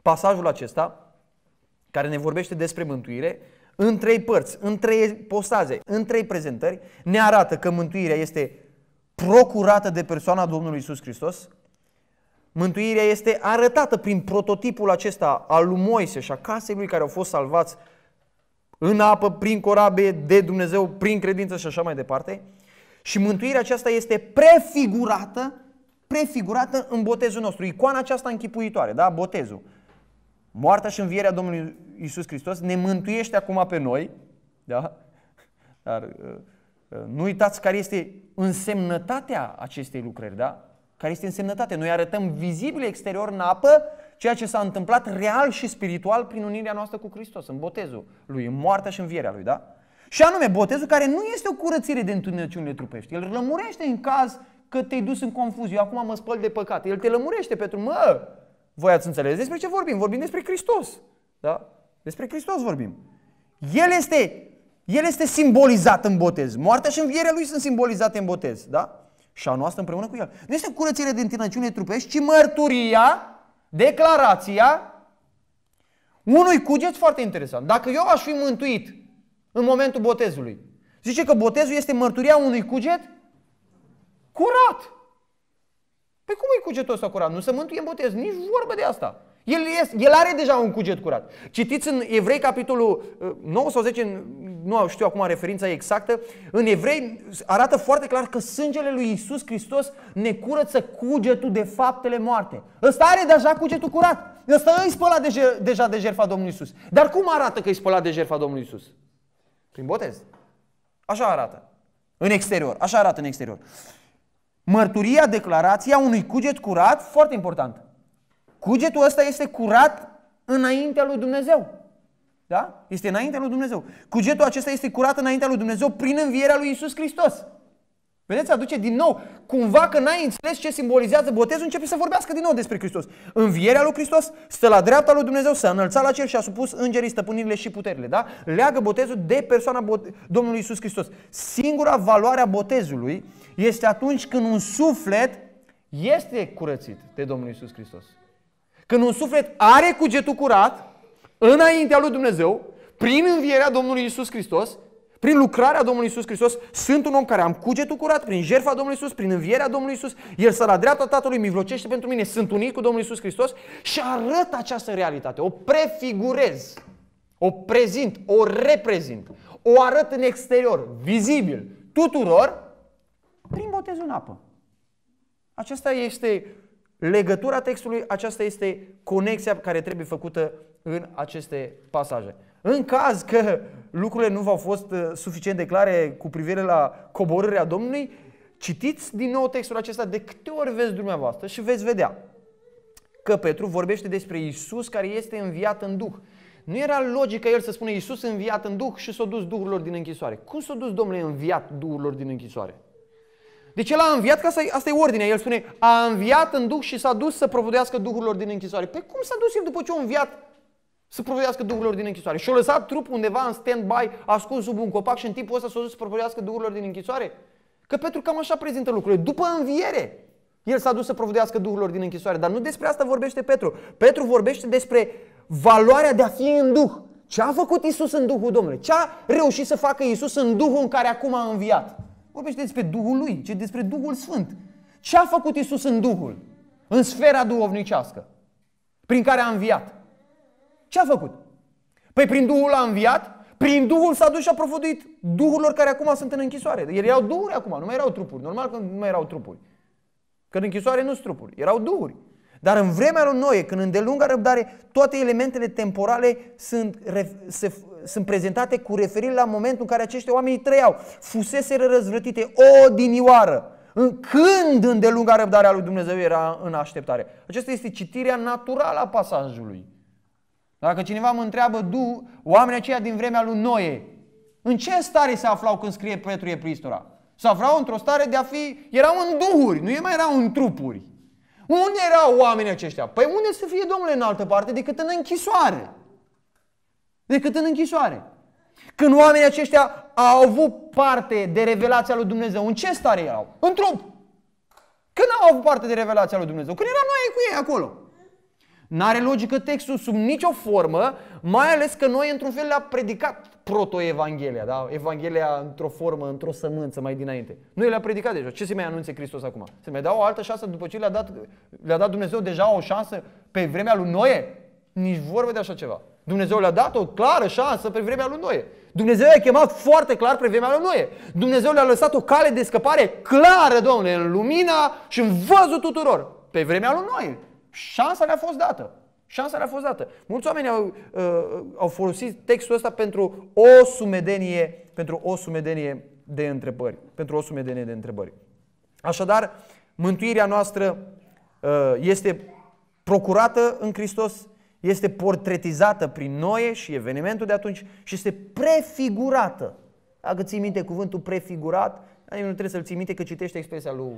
pasajul acesta, care ne vorbește despre mântuire, în trei părți, în trei postaze, în trei prezentări, ne arată că mântuirea este procurată de persoana Domnului Isus Hristos, mântuirea este arătată prin prototipul acesta al lui Moise și a casei lui care au fost salvați în apă, prin corabe de Dumnezeu, prin credință și așa mai departe. Și mântuirea aceasta este prefigurată prefigurată în botezul nostru. Icoana aceasta închipuitoare, da? Botezul. Moartea și învierea Domnului Isus Hristos ne mântuiește acum pe noi, da? Dar uh, uh, nu uitați care este însemnătatea acestei lucrări, da? Care este însemnătatea? Noi arătăm vizibil exterior în apă ceea ce s-a întâmplat real și spiritual prin unirea noastră cu Hristos, în botezul lui, în moartea și învierea lui, da? Și anume, botezul care nu este o curățire de întunecăciunile trupești. El rămurește în caz că te-ai dus în confuzie. acum mă spăl de păcat. El te lămurește pentru, mă, voi ați înțeles despre ce vorbim? Vorbim despre Hristos. Da? Despre Hristos vorbim. El este, el este simbolizat în botez. Moartea și învierea lui sunt simbolizate în botez. Da? Și a noastră împreună cu el. Nu este curățire din tinăciune trupești, ci mărturia, declarația unui cuget foarte interesant. Dacă eu aș fi mântuit în momentul botezului, zice că botezul este mărturia unui cuget curat. Pe cum e cugetul ăsta curat? Nu se mântuie în botez, nici vorbă de asta. El, este, el are deja un cuget curat. Citiți în Evrei capitolul 9 ă, sau 10, nu știu acum referința exactă, în Evrei arată foarte clar că sângele lui Isus Hristos ne curăță cugetul de faptele moarte. Ăsta are deja cugetul curat. Ăsta îi spăla de, deja de jertfa Domnului Isus. Dar cum arată că îi spăla de jertfa Domnului Isus? Prin botez. Așa arată. În exterior. Așa arată în exterior mărturia, declarația unui cuget curat, foarte important. Cugetul ăsta este curat înaintea lui Dumnezeu. Da? Este înaintea lui Dumnezeu. Cugetul acesta este curat înaintea lui Dumnezeu prin învierea lui Isus Hristos. Vedeți, aduce din nou, cumva că n-ai înțeles ce simbolizează botezul, începe să vorbească din nou despre Hristos. Învierea lui Hristos stă la dreapta lui Dumnezeu, s-a înălțat la cer și a supus îngerii, stăpânirile și puterile. Da? Leagă botezul de persoana Domnului Isus Hristos. Singura valoare a botezului este atunci când un suflet este curățit de Domnul Isus Hristos. Când un suflet are cugetul curat înaintea lui Dumnezeu, prin învierea Domnului Isus Hristos, prin lucrarea Domnului Isus Hristos, sunt un om care am cugetul curat, prin jertfa Domnului Isus, prin învierea Domnului Isus, El stă la dreapta Tatălui, mivlocește pentru mine, sunt unit cu Domnul Isus Hristos și arăt această realitate, o prefigurez, o prezint, o reprezint, o arăt în exterior, vizibil, tuturor, prin botezul în apă. Aceasta este legătura textului, aceasta este conexia care trebuie făcută în aceste pasaje. În caz că lucrurile nu v-au fost uh, suficient de clare cu privire la coborârea Domnului, citiți din nou textul acesta de câte ori veți dumneavoastră și veți vedea că Petru vorbește despre Isus care este înviat în Duh. Nu era logică el să spună Isus înviat în Duh și s-a dus Duhurilor din închisoare. Cum s-a dus Domnule înviat Duhurilor din închisoare? Deci el a înviat, că asta e, asta e ordinea. El spune, a înviat în Duh și s-a dus să provodească Duhurilor din închisoare. Păi cum s-a dus el după ce a înviat să provodească Duhurilor din închisoare? Și-a lăsat trupul undeva în stand-by, ascuns sub un copac și în timpul ăsta s-a dus să provodească Duhurilor din închisoare? Că pentru că cam așa prezintă lucrurile. După înviere, el s-a dus să provodească Duhurilor din închisoare. Dar nu despre asta vorbește Petru. Petru vorbește despre valoarea de a fi în Duh. Ce a făcut Isus în Duhul Domnului? Ce a reușit să facă Isus în Duhul în care acum a înviat? Vorbește despre Duhul lui, ci despre Duhul Sfânt. Ce a făcut Isus în Duhul? În sfera duhovnicească, prin care a înviat. Ce a făcut? Păi prin Duhul a înviat, prin Duhul s-a dus și a profăduit duhurilor care acum sunt în închisoare. Ele erau duhuri acum, nu mai erau trupuri. Normal că nu mai erau trupuri. Că în închisoare nu sunt trupuri, erau duhuri. Dar în vremea lui Noe, când îndelunga răbdare, toate elementele temporale sunt, se sunt prezentate cu referire la momentul în care acești oameni trăiau. Fuseseră răzvrătite o dinioară. În când îndelunga răbdarea lui Dumnezeu era în așteptare. Aceasta este citirea naturală a pasajului. Dacă cineva mă întreabă, du, oamenii aceia din vremea lui Noe, în ce stare se aflau când scrie Petru Epristola? Se aflau într-o stare de a fi, erau în duhuri, nu mai erau în trupuri. Unde erau oamenii aceștia? Păi unde să fie, domnule, în altă parte decât în închisoare? decât în închisoare. Când oamenii aceștia au avut parte de revelația lui Dumnezeu, în ce stare erau? În trup. Când au avut parte de revelația lui Dumnezeu? Când era noi cu ei acolo. N-are logică textul sub nicio formă, mai ales că noi într-un fel le-a predicat proto-evanghelia, da? Evanghelia într-o formă, într-o sămânță mai dinainte. Nu le-a predicat deja. Ce se mai anunțe Hristos acum? Se mai dau o altă șansă după ce le-a dat, le-a dat Dumnezeu deja o șansă pe vremea lui Noe? Nici vorbe de așa ceva. Dumnezeu le-a dat o clară șansă pe vremea lui Noe. Dumnezeu i-a chemat foarte clar pe vremea lui Noe. Dumnezeu le-a lăsat o cale de scăpare clară, domnule, în lumina și în văzul tuturor. Pe vremea lui Noe. Șansa le-a fost dată. Șansa le-a fost dată. Mulți oameni au, uh, au folosit textul ăsta pentru o sumedenie, pentru o sumedenie de întrebări. Pentru o sumedenie de întrebări. Așadar, mântuirea noastră uh, este procurată în Hristos, este portretizată prin Noe și evenimentul de atunci și este prefigurată. Dacă ții minte cuvântul prefigurat, nu trebuie să-l ții minte că citește expresia lui,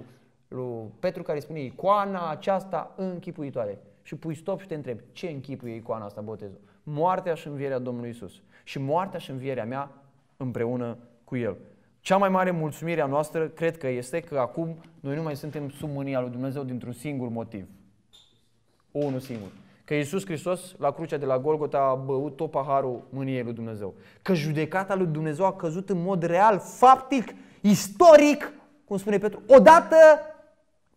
lui Petru care spune icoana aceasta închipuitoare. Și pui stop și te întrebi, ce închipuie icoana asta botezul? Moartea și învierea Domnului Isus. Și moartea și învierea mea împreună cu El. Cea mai mare mulțumire a noastră cred că este că acum noi nu mai suntem sub mânia lui Dumnezeu dintr-un singur motiv. Unul singur. Că Iisus Hristos la crucea de la Golgota a băut tot paharul mâniei lui Dumnezeu. Că judecata lui Dumnezeu a căzut în mod real, faptic, istoric, cum spune Petru, odată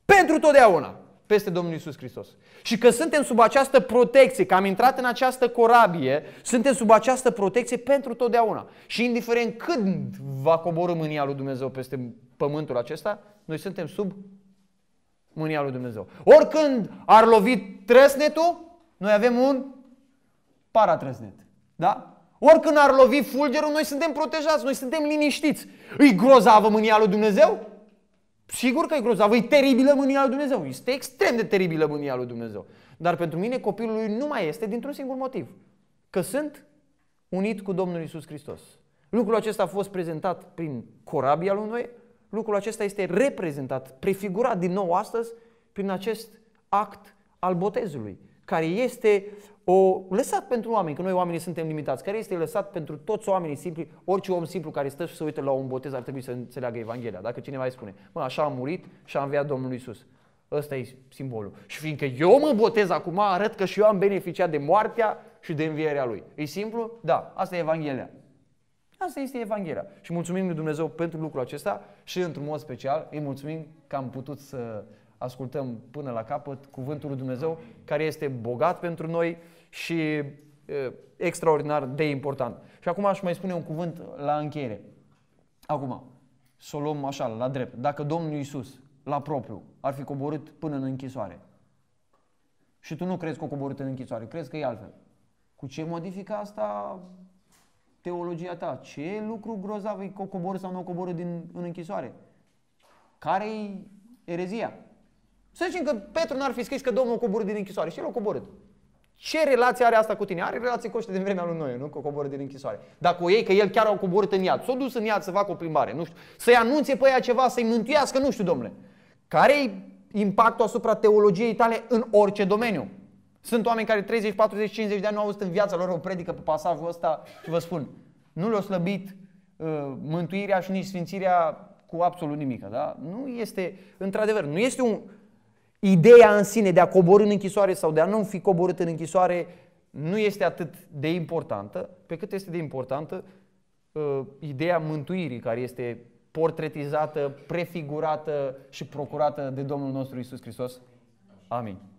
pentru totdeauna peste Domnul Iisus Hristos. Și că suntem sub această protecție, că am intrat în această corabie, suntem sub această protecție pentru totdeauna. Și indiferent când va coborâ mânia lui Dumnezeu peste pământul acesta, noi suntem sub mânia lui Dumnezeu. Oricând ar lovi trăsnetul, noi avem un paratrăznet. Da? Oricând ar lovi fulgerul, noi suntem protejați, noi suntem liniștiți. Îi grozavă mânia lui Dumnezeu? Sigur că e grozavă, e teribilă mânia lui Dumnezeu. Este extrem de teribilă mânia lui Dumnezeu. Dar pentru mine copilul lui nu mai este dintr-un singur motiv. Că sunt unit cu Domnul Isus Hristos. Lucrul acesta a fost prezentat prin corabia lui noi. lucrul acesta este reprezentat, prefigurat din nou astăzi prin acest act al botezului care este o, lăsat pentru oameni, că noi oamenii suntem limitați, care este lăsat pentru toți oamenii simpli, orice om simplu care stă și se uită la un botez ar trebui să înțeleagă Evanghelia. Dacă cineva îi spune, mă, așa a murit și a înviat Domnul Isus. Ăsta e simbolul. Și fiindcă eu mă botez acum, arăt că și eu am beneficiat de moartea și de învierea lui. E simplu? Da, asta e Evanghelia. Asta este Evanghelia. Și mulțumim lui Dumnezeu pentru lucrul acesta și, într-un mod special, îi mulțumim că am putut să ascultăm până la capăt cuvântul lui Dumnezeu, care este bogat pentru noi și e, extraordinar de important. Și acum aș mai spune un cuvânt la încheiere. Acum, să o luăm așa, la drept. Dacă Domnul Iisus, la propriu, ar fi coborât până în închisoare, și tu nu crezi că o coborât în închisoare, crezi că e altfel. Cu ce modifică asta teologia ta? Ce lucru grozav e că o coborât sau nu o coborât din, în închisoare? Care-i erezia? Să zicem că Petru n-ar fi scris că Domnul coborâ din închisoare și el a coborât. Ce relație are asta cu tine? Are relație cu ăștia din vremea lui noi, nu? Că coboră din închisoare. Dar cu ei, că el chiar au coborât în iad. S-a dus în iad să facă o plimbare, nu știu. Să-i anunțe pe ea ceva, să-i mântuiască, nu știu, domnule. care e impactul asupra teologiei tale în orice domeniu? Sunt oameni care 30, 40, 50 de ani nu au auzit în viața lor o predică pe pasajul ăsta și vă spun, nu le-a slăbit uh, mântuirea și nici sfințirea cu absolut nimic. Da? Nu este, într-adevăr, nu este un, Ideea în sine de a coborî în închisoare sau de a nu fi coborât în închisoare nu este atât de importantă, pe cât este de importantă uh, ideea mântuirii care este portretizată, prefigurată și procurată de Domnul nostru Isus Hristos. Amin.